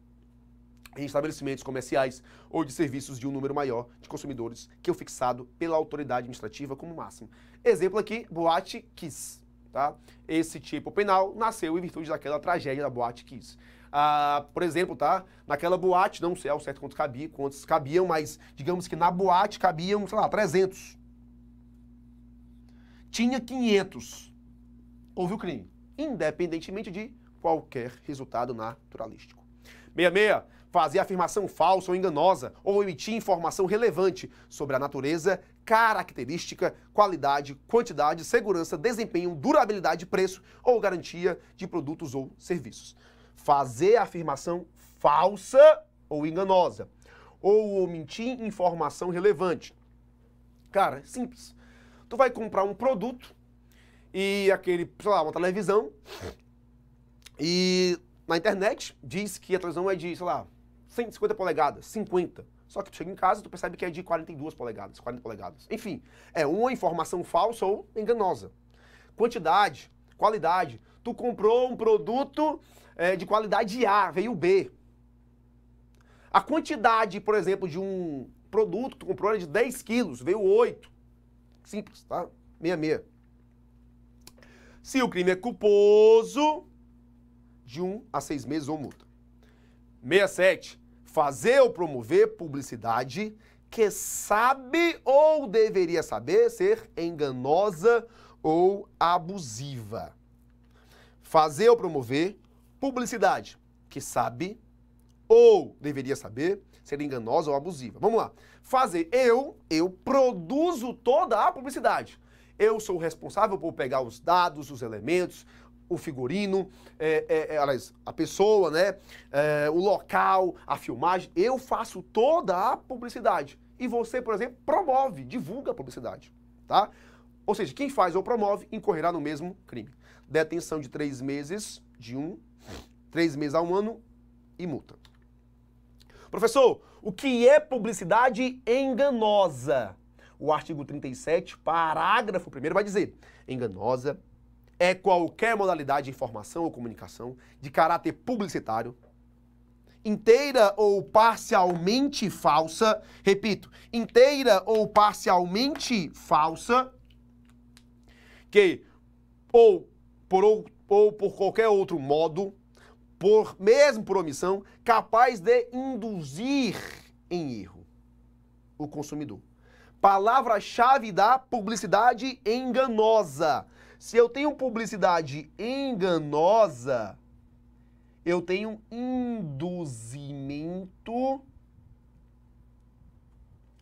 em estabelecimentos comerciais ou de serviços de um número maior de consumidores que o fixado pela autoridade administrativa como máximo. Exemplo aqui, boate Kiss. Tá? Esse tipo penal nasceu em virtude daquela tragédia da boate Kiss. Ah, por exemplo, tá? Naquela boate, não sei ao certo quantos, cabia, quantos cabiam, mas digamos que na boate cabiam, sei lá, 300 tinha 500. Houve o crime, independentemente de qualquer resultado naturalístico. 66. Fazer afirmação falsa ou enganosa ou emitir informação relevante sobre a natureza, característica, qualidade, quantidade, segurança, desempenho, durabilidade, preço ou garantia de produtos ou serviços. Fazer afirmação falsa ou enganosa ou omitir informação relevante. Cara, simples. Tu vai comprar um produto e aquele, sei lá, uma televisão. E na internet diz que a televisão é de, sei lá, 150 polegadas, 50. Só que tu chega em casa e tu percebe que é de 42 polegadas, 40 polegadas. Enfim, é uma informação falsa ou enganosa. Quantidade, qualidade. Tu comprou um produto é, de qualidade A, veio B. A quantidade, por exemplo, de um produto que tu comprou era de 10 quilos, veio 8. Simples, tá? 66. Se o crime é culposo, de um a seis meses ou multa. 67. Fazer ou promover publicidade que sabe ou deveria saber ser enganosa ou abusiva. Fazer ou promover publicidade que sabe ou deveria saber ser enganosa ou abusiva. Vamos lá. Fazer. Eu, eu produzo toda a publicidade. Eu sou o responsável por pegar os dados, os elementos, o figurino, é, é, é, a pessoa, né? É, o local, a filmagem. Eu faço toda a publicidade. E você, por exemplo, promove, divulga a publicidade, tá? Ou seja, quem faz ou promove incorrerá no mesmo crime. Detenção de três meses, de um, três meses a um ano e multa. Professor, o que é publicidade enganosa? O artigo 37, parágrafo 1 vai dizer: enganosa é qualquer modalidade de informação ou comunicação de caráter publicitário inteira ou parcialmente falsa, repito, inteira ou parcialmente falsa, que ou por, ou por qualquer outro modo por mesmo por omissão, capaz de induzir em erro o consumidor. Palavra-chave da publicidade enganosa. Se eu tenho publicidade enganosa, eu tenho induzimento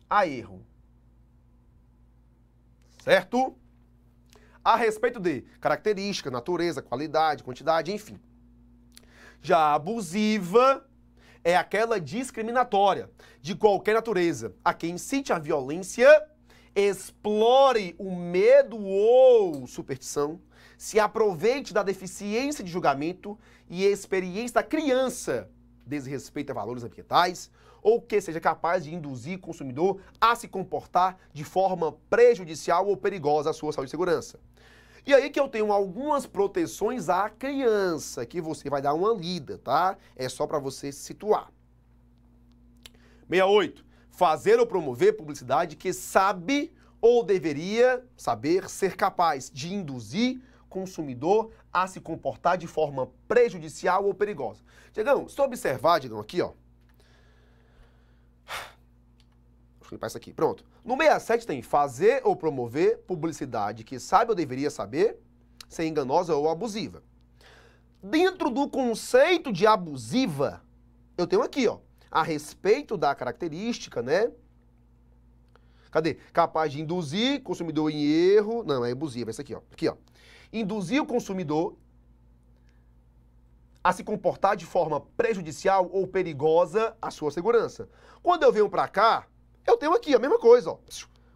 a erro. Certo? A respeito de característica, natureza, qualidade, quantidade, enfim. Já a abusiva é aquela discriminatória, de qualquer natureza, a quem incite a violência, explore o medo ou superstição, se aproveite da deficiência de julgamento e experiência da criança, desrespeita valores ambientais, ou que seja capaz de induzir o consumidor a se comportar de forma prejudicial ou perigosa à sua saúde e segurança. E aí que eu tenho algumas proteções à criança, que você vai dar uma lida, tá? É só para você se situar. 68. Fazer ou promover publicidade que sabe ou deveria saber ser capaz de induzir consumidor a se comportar de forma prejudicial ou perigosa. Diegão, se tu observar, Diegão, aqui, ó, limpar isso aqui. Pronto. No 67 tem fazer ou promover publicidade que sabe ou deveria saber ser enganosa ou abusiva. Dentro do conceito de abusiva, eu tenho aqui, ó, a respeito da característica, né? Cadê? Capaz de induzir o consumidor em erro. Não, é abusiva, essa é aqui, ó. Aqui, ó. Induzir o consumidor a se comportar de forma prejudicial ou perigosa à sua segurança. Quando eu venho para cá, eu tenho aqui a mesma coisa, ó.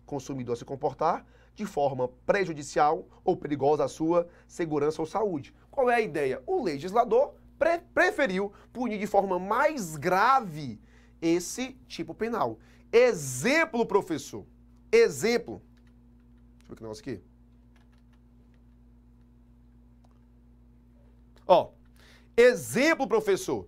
Consumidor se comportar de forma prejudicial ou perigosa à sua segurança ou saúde. Qual é a ideia? O legislador pre preferiu punir de forma mais grave esse tipo penal. Exemplo, professor. Exemplo. Deixa eu ver que negócio aqui. Ó. Exemplo, professor.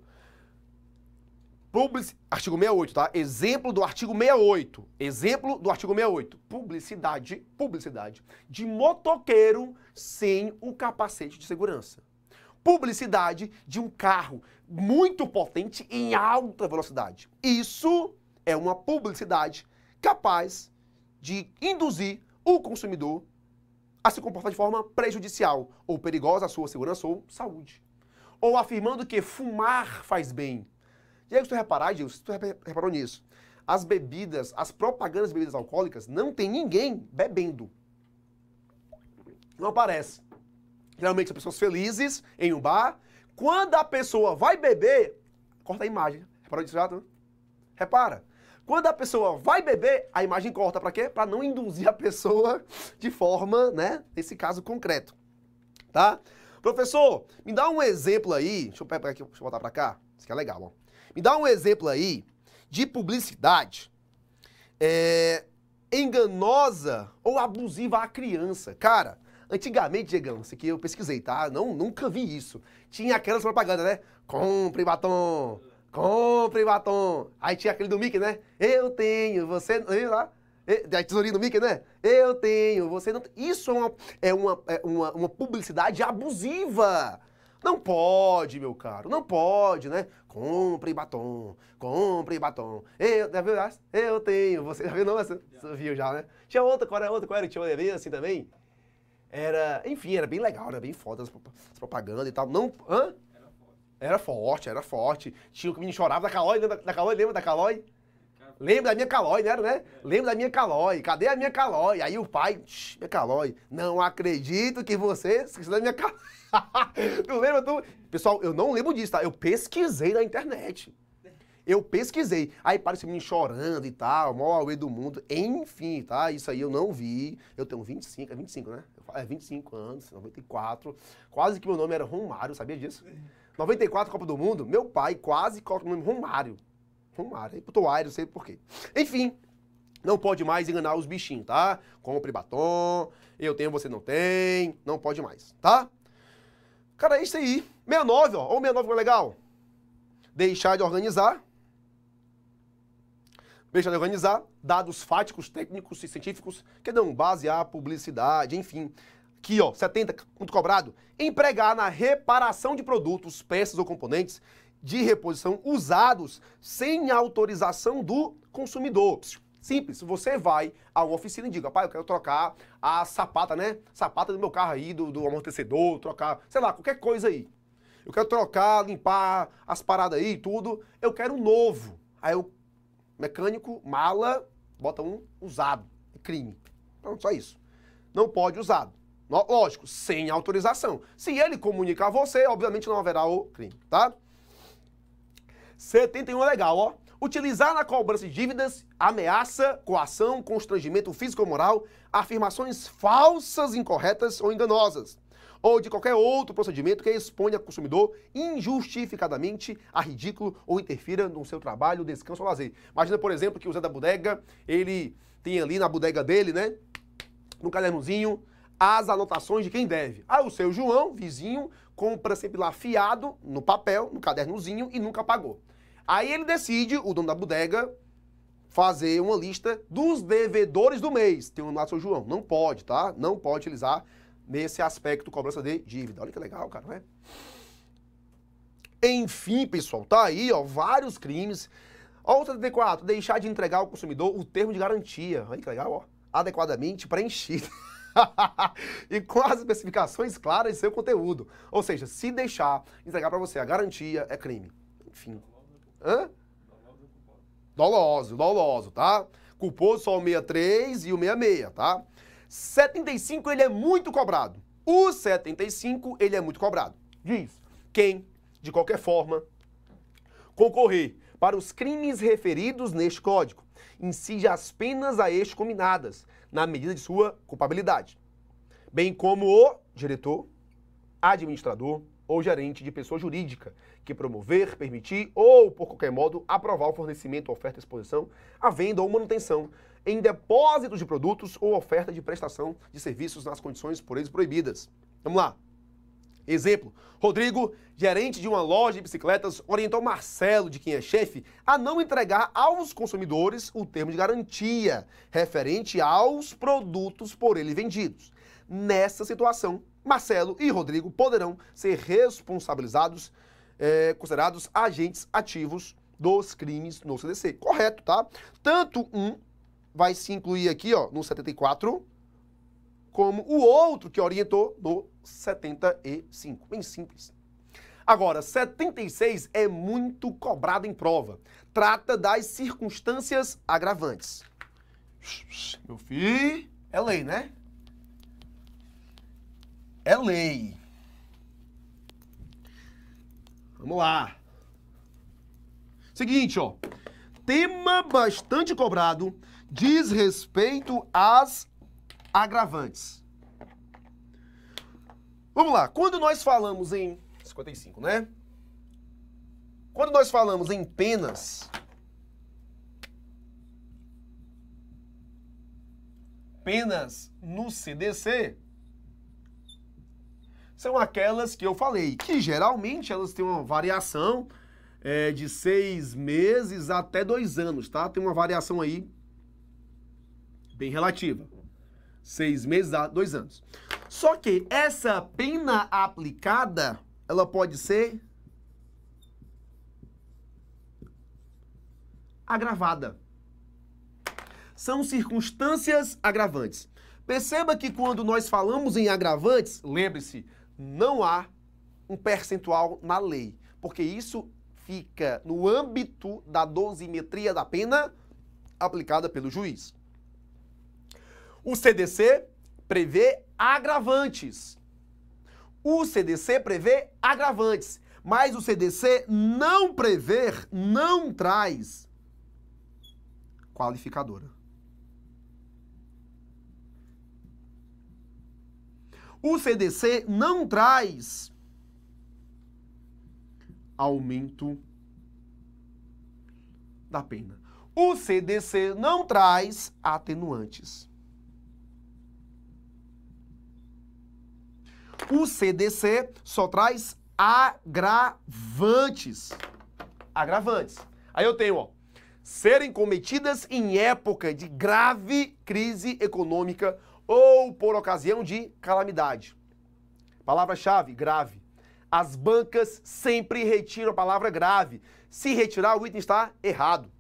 Publici... Artigo 68, tá? Exemplo do artigo 68. Exemplo do artigo 68. Publicidade, publicidade de motoqueiro sem o capacete de segurança. Publicidade de um carro muito potente em alta velocidade. Isso é uma publicidade capaz de induzir o consumidor a se comportar de forma prejudicial ou perigosa à sua segurança ou saúde. Ou afirmando que fumar faz bem e aí, se tu reparar, Gil, se tu reparou nisso, as bebidas, as propagandas de bebidas alcoólicas, não tem ninguém bebendo. Não aparece. Geralmente são pessoas felizes em um bar. Quando a pessoa vai beber, corta a imagem. Reparou disso já? Não? Repara. Quando a pessoa vai beber, a imagem corta para quê? Para não induzir a pessoa de forma, né, nesse caso concreto. Tá? Professor, me dá um exemplo aí. Deixa eu pegar aqui, deixa eu botar para cá. Isso aqui é legal, ó. Me dá um exemplo aí de publicidade é, enganosa ou abusiva à criança. Cara, antigamente, Diegão, isso aqui eu pesquisei, tá? Não, nunca vi isso. Tinha aquelas propagandas, né? Compre batom, compre batom. Aí tinha aquele do Mickey, né? Eu tenho, você... Viu lá? Da tesourinha do Mickey, né? Eu tenho, você não... Isso é uma, é uma, é uma, uma publicidade abusiva não pode, meu caro, não pode, né? Compre batom, compre batom. Eu, já viu? Ah, eu tenho, você já viu? Não, você viu já, né? Tinha outra, qual era outra, qual era? Tinha uma bem assim também? Era, enfim, era bem legal, era bem foda as, as propagandas e tal. Não, hã? Era forte, era forte. Tinha o que me chorava da Calói, lembra da Calói? Lembra da Calói? Lembra da minha calói, né? né? Lembra da minha calói. Cadê a minha calói? Aí o pai, minha calói. Não acredito que você esqueceu da é minha calói. não lembra do. Pessoal, eu não lembro disso, tá? Eu pesquisei na internet. Eu pesquisei. Aí parece menino chorando e tal, maior auê do mundo. Enfim, tá? Isso aí eu não vi. Eu tenho 25, é 25, né? É 25 anos, 94. Quase que meu nome era Romário, sabia disso? 94, Copa do Mundo, meu pai quase coloca o nome Romário. Romário. Aí botou Aire, não sei porquê. Enfim, não pode mais enganar os bichinhos, tá? Compre batom, eu tenho, você não tem. Não pode mais, tá? Cara, é isso aí. 69, ó. Olha o 69 que é legal. Deixar de organizar. Deixar de organizar dados fáticos, técnicos e científicos que dão base à publicidade, enfim. Aqui, ó, 70, muito cobrado. Empregar na reparação de produtos, peças ou componentes de reposição usados sem autorização do consumidor. Simples, você vai a uma oficina e diga, pai, eu quero trocar a sapata, né? Sapata do meu carro aí, do, do amortecedor, trocar, sei lá, qualquer coisa aí. Eu quero trocar, limpar as paradas aí tudo. Eu quero um novo. Aí o mecânico, mala, bota um usado. crime. Pronto, só isso. Não pode usado. Lógico, sem autorização. Se ele comunicar a você, obviamente não haverá o crime, tá? 71 é legal, ó. Utilizar na cobrança de dívidas ameaça, coação, constrangimento físico ou moral, afirmações falsas, incorretas ou enganosas, ou de qualquer outro procedimento que exponha o consumidor injustificadamente a ridículo ou interfira no seu trabalho, descanso ou lazer. Imagina, por exemplo, que o Zé da Bodega, ele tem ali na bodega dele, né, no cadernozinho, as anotações de quem deve. Ah, o seu João, vizinho, compra sempre lá fiado, no papel, no cadernozinho e nunca pagou. Aí ele decide, o dono da bodega, fazer uma lista dos devedores do mês. Tem nome lá do seu João. Não pode, tá? Não pode utilizar nesse aspecto cobrança de dívida. Olha que legal, cara, né? Enfim, pessoal, tá aí, ó, vários crimes. Ó, o 34, deixar de entregar ao consumidor o termo de garantia. Olha que legal, ó. Adequadamente preenchido. e com as especificações claras de seu conteúdo. Ou seja, se deixar entregar para você a garantia, é crime. Enfim. Hã? Doloso, doloso, tá? Culposo só o 63 e o 66, tá? 75 ele é muito cobrado. O 75 ele é muito cobrado. Diz: quem, de qualquer forma, concorrer para os crimes referidos neste código, incide as penas a este combinadas, na medida de sua culpabilidade, bem como o diretor, administrador, ou gerente de pessoa jurídica, que promover, permitir ou, por qualquer modo, aprovar o fornecimento, oferta, exposição, a venda ou manutenção em depósitos de produtos ou oferta de prestação de serviços nas condições por eles proibidas. Vamos lá. Exemplo: Rodrigo, gerente de uma loja de bicicletas, orientou Marcelo, de quem é chefe, a não entregar aos consumidores o termo de garantia referente aos produtos por ele vendidos. Nessa situação, Marcelo e Rodrigo poderão ser responsabilizados, é, considerados agentes ativos dos crimes no CDC. Correto, tá? Tanto um vai se incluir aqui, ó, no 74, como o outro que orientou no 75. Bem simples. Agora, 76 é muito cobrado em prova. Trata das circunstâncias agravantes. Meu filho, é lei, né? é lei. Vamos lá. Seguinte, ó. Tema bastante cobrado diz respeito às agravantes. Vamos lá. Quando nós falamos em 55, né? Quando nós falamos em penas, penas no CDC, são aquelas que eu falei, que geralmente elas têm uma variação é, de seis meses até dois anos, tá? Tem uma variação aí bem relativa. Seis meses a dois anos. Só que essa pena aplicada, ela pode ser agravada. São circunstâncias agravantes. Perceba que quando nós falamos em agravantes, lembre-se, não há um percentual na lei, porque isso fica no âmbito da dosimetria da pena aplicada pelo juiz. O CDC prevê agravantes. O CDC prevê agravantes, mas o CDC não prever, não traz qualificadora. o CDC não traz aumento da pena. O CDC não traz atenuantes. O CDC só traz agravantes. Agravantes. Aí eu tenho, ó, serem cometidas em época de grave crise econômica ou por ocasião de calamidade. Palavra-chave: grave. As bancas sempre retiram a palavra grave. Se retirar, o item está errado.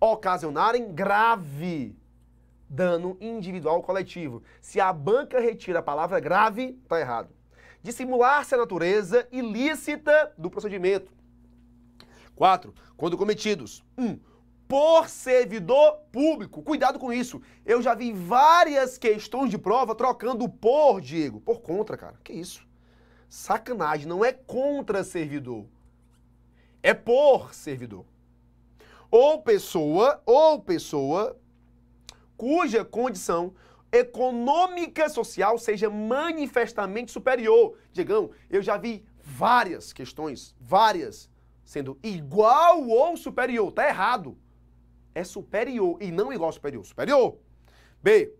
Ocasionarem grave dano individual ou coletivo. Se a banca retira a palavra grave, está errado. Dissimular-se a natureza ilícita do procedimento. 4. Quando cometidos. 1. Um, por servidor público. Cuidado com isso. Eu já vi várias questões de prova trocando por, Diego. Por contra, cara. Que isso? Sacanagem. Não é contra servidor. É por servidor. Ou pessoa, ou pessoa cuja condição econômica social seja manifestamente superior. Diegão, eu já vi várias questões, várias, sendo igual ou superior. Tá errado é superior e não igual ao superior. Superior. B.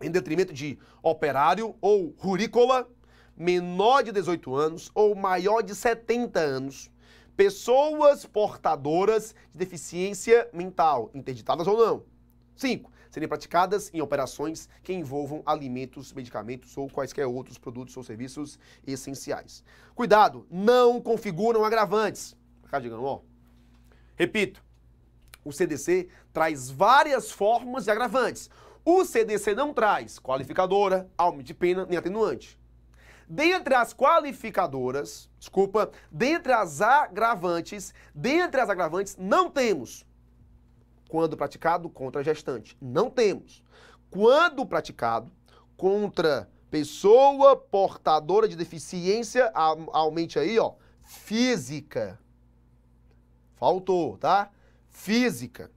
Em detrimento de operário ou rurícola, menor de 18 anos ou maior de 70 anos, pessoas portadoras de deficiência mental, interditadas ou não. 5. Serem praticadas em operações que envolvam alimentos, medicamentos ou quaisquer outros produtos ou serviços essenciais. Cuidado, não configuram agravantes. Cá ó. Repito, o CDC traz várias formas de agravantes. O CDC não traz qualificadora, aumento de pena nem atenuante. Dentre as qualificadoras, desculpa, dentre as agravantes, dentre as agravantes não temos quando praticado contra gestante. Não temos. Quando praticado contra pessoa portadora de deficiência, aumente aí, ó, física. Faltou, tá? física,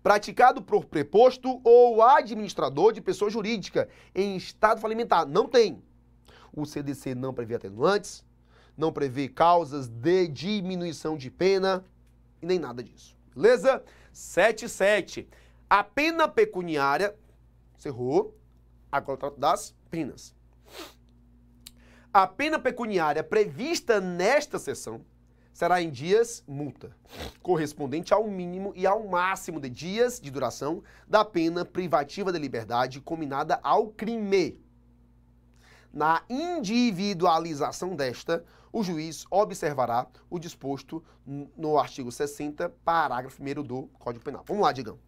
praticado por preposto ou administrador de pessoa jurídica em estado falimentar. Não tem. O CDC não prevê atenuantes, não prevê causas de diminuição de pena e nem nada disso. Beleza? 77. A pena pecuniária, cerrou, agora eu trato das penas. A pena pecuniária prevista nesta sessão será em dias multa, correspondente ao mínimo e ao máximo de dias de duração da pena privativa de liberdade combinada ao crime. Na individualização desta, o juiz observará o disposto no artigo 60, parágrafo 1 do Código Penal. Vamos lá, Digão.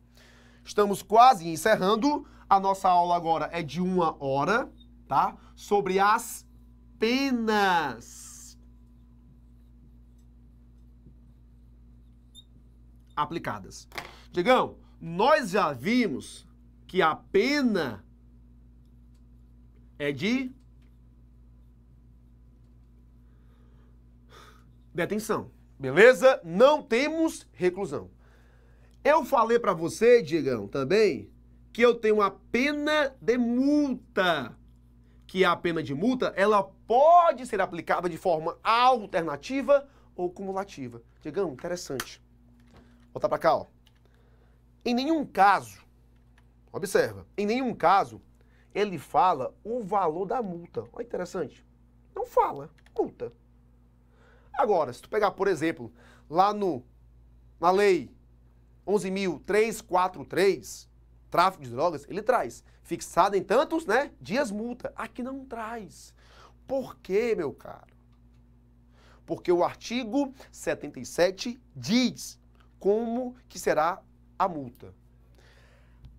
Estamos quase encerrando. A nossa aula agora é de uma hora, tá? Sobre as penas aplicadas. Digão, nós já vimos que a pena é de detenção. Beleza? Não temos reclusão. Eu falei para você, Digão, também, que eu tenho a pena de multa. Que a pena de multa, ela pode ser aplicada de forma alternativa ou cumulativa. Digão, interessante. Voltar para cá, ó. Em nenhum caso, observa, em nenhum caso ele fala o valor da multa. Olha interessante. Não fala, multa. Agora, se tu pegar, por exemplo, lá no na lei 11.343, tráfico de drogas, ele traz fixado em tantos, né, dias multa. Aqui não traz. Por quê, meu caro? Porque o artigo 77 diz como que será a multa.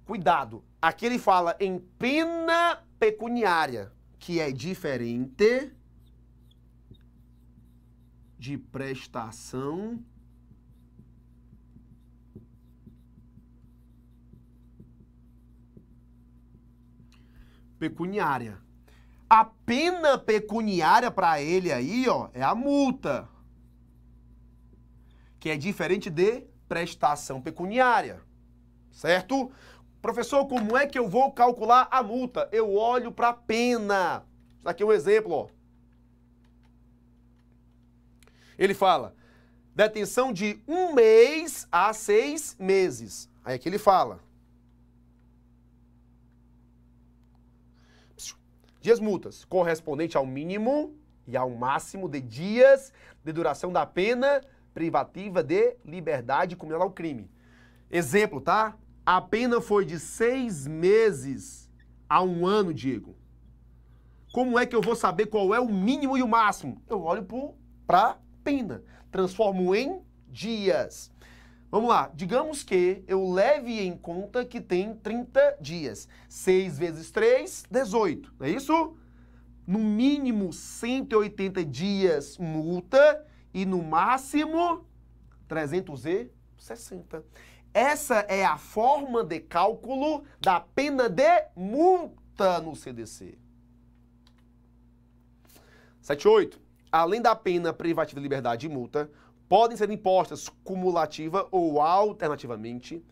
Cuidado, aqui ele fala em pena pecuniária, que é diferente de prestação pecuniária. A pena pecuniária para ele aí, ó, é a multa. Que é diferente de prestação pecuniária. Certo? Professor, como é que eu vou calcular a multa? Eu olho para a pena. Tá aqui é um exemplo, ó. Ele fala, detenção de um mês a seis meses. Aí aqui é ele fala. Dias multas, correspondente ao mínimo e ao máximo de dias de duração da pena privativa de liberdade como ela é o crime. Exemplo, tá? A pena foi de seis meses a um ano, Diego. Como é que eu vou saber qual é o mínimo e o máximo? Eu olho para pena, transformo em dias. Vamos lá, digamos que eu leve em conta que tem 30 dias. 6 vezes 3, 18, não é isso? No mínimo 180 dias multa e no máximo 360. Essa é a forma de cálculo da pena de multa no CDC. 78. Além da pena privativa de liberdade e multa, podem ser impostas cumulativa ou alternativamente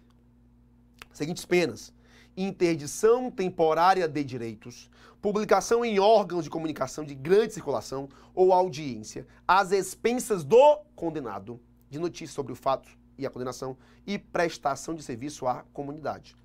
seguintes penas: interdição temporária de direitos, publicação em órgãos de comunicação de grande circulação ou audiência, às expensas do condenado, de notícias sobre o fato e a condenação, e prestação de serviço à comunidade.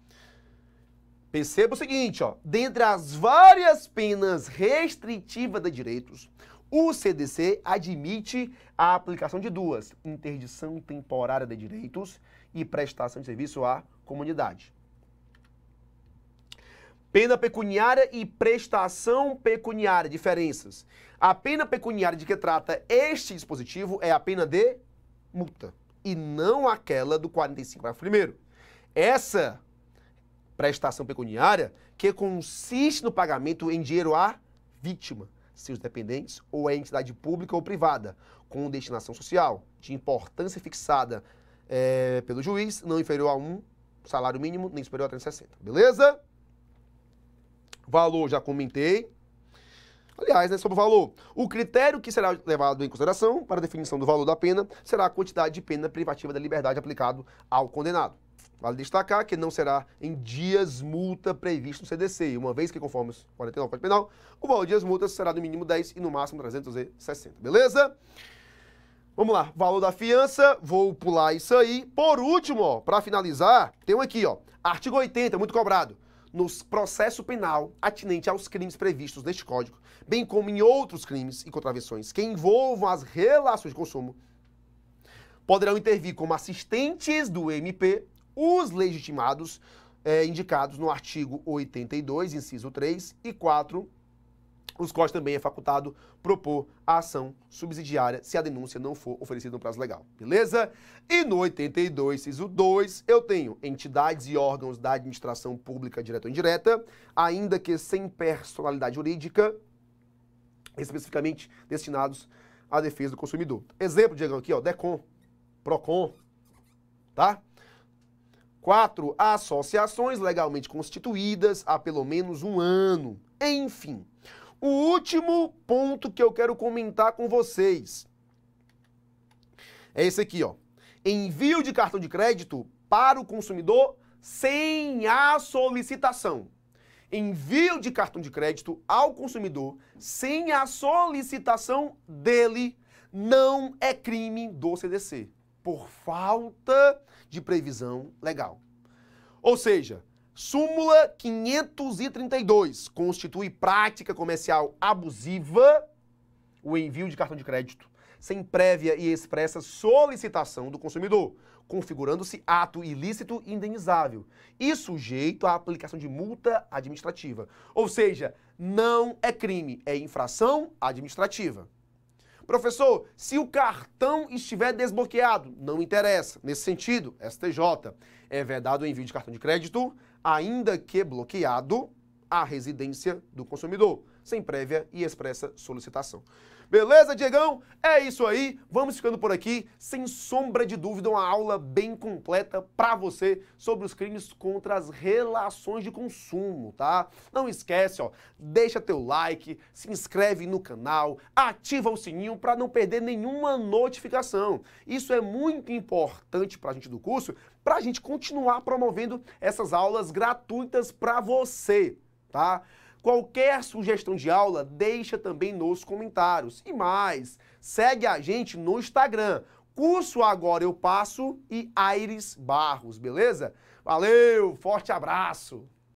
Perceba o seguinte, ó, dentre as várias penas restritivas de direitos, o CDC admite a aplicação de duas: interdição temporária de direitos e prestação de serviço à comunidade. Pena pecuniária e prestação pecuniária, diferenças. A pena pecuniária de que trata este dispositivo é a pena de multa e não aquela do 45 para 1. Essa prestação pecuniária que consiste no pagamento em dinheiro à vítima, seus dependentes ou a entidade pública ou privada, com destinação social, de importância fixada é, pelo juiz, não inferior a um salário mínimo, nem superior a 360. Beleza? Valor, já comentei. Aliás, né, sobre o valor. O critério que será levado em consideração para a definição do valor da pena será a quantidade de pena privativa da liberdade aplicado ao condenado. Vale destacar que não será em dias multa previsto no CDC, uma vez que, conforme os 49 Código Penal, o valor de dias multas será no mínimo 10 e no máximo 360, beleza? Vamos lá, valor da fiança, vou pular isso aí. Por último, para finalizar, tem um aqui, ó, artigo 80, muito cobrado no processo penal atinente aos crimes previstos neste Código, bem como em outros crimes e contravenções que envolvam as relações de consumo, poderão intervir como assistentes do MP os legitimados é, indicados no artigo 82, inciso 3 e 4 os COS também é facultado propor a ação subsidiária se a denúncia não for oferecida no prazo legal, beleza? E no 82, inciso 2, eu tenho entidades e órgãos da administração pública direta ou indireta, ainda que sem personalidade jurídica, especificamente destinados à defesa do consumidor. Exemplo, Diego, aqui, ó, DECOM, PROCON, tá? Quatro, Associações legalmente constituídas há pelo menos um ano. Enfim, o último ponto que eu quero comentar com vocês é esse aqui, ó. Envio de cartão de crédito para o consumidor sem a solicitação. Envio de cartão de crédito ao consumidor sem a solicitação dele não é crime do CDC, por falta de previsão legal. Ou seja, Súmula 532 constitui prática comercial abusiva o envio de cartão de crédito sem prévia e expressa solicitação do consumidor, configurando-se ato ilícito indenizável e sujeito à aplicação de multa administrativa. Ou seja, não é crime, é infração administrativa. Professor, se o cartão estiver desbloqueado, não interessa. Nesse sentido, STJ, é vedado o envio de cartão de crédito ainda que bloqueado, à residência do consumidor, sem prévia e expressa solicitação. Beleza, Diegão? É isso aí. Vamos ficando por aqui. Sem sombra de dúvida, uma aula bem completa para você sobre os crimes contra as relações de consumo, tá? Não esquece, ó, deixa teu like, se inscreve no canal, ativa o sininho para não perder nenhuma notificação. Isso é muito importante para a gente do curso, para a gente continuar promovendo essas aulas gratuitas para você, tá? Qualquer sugestão de aula, deixa também nos comentários. E mais, segue a gente no Instagram, curso Agora Eu Passo e Aires Barros, beleza? Valeu, forte abraço!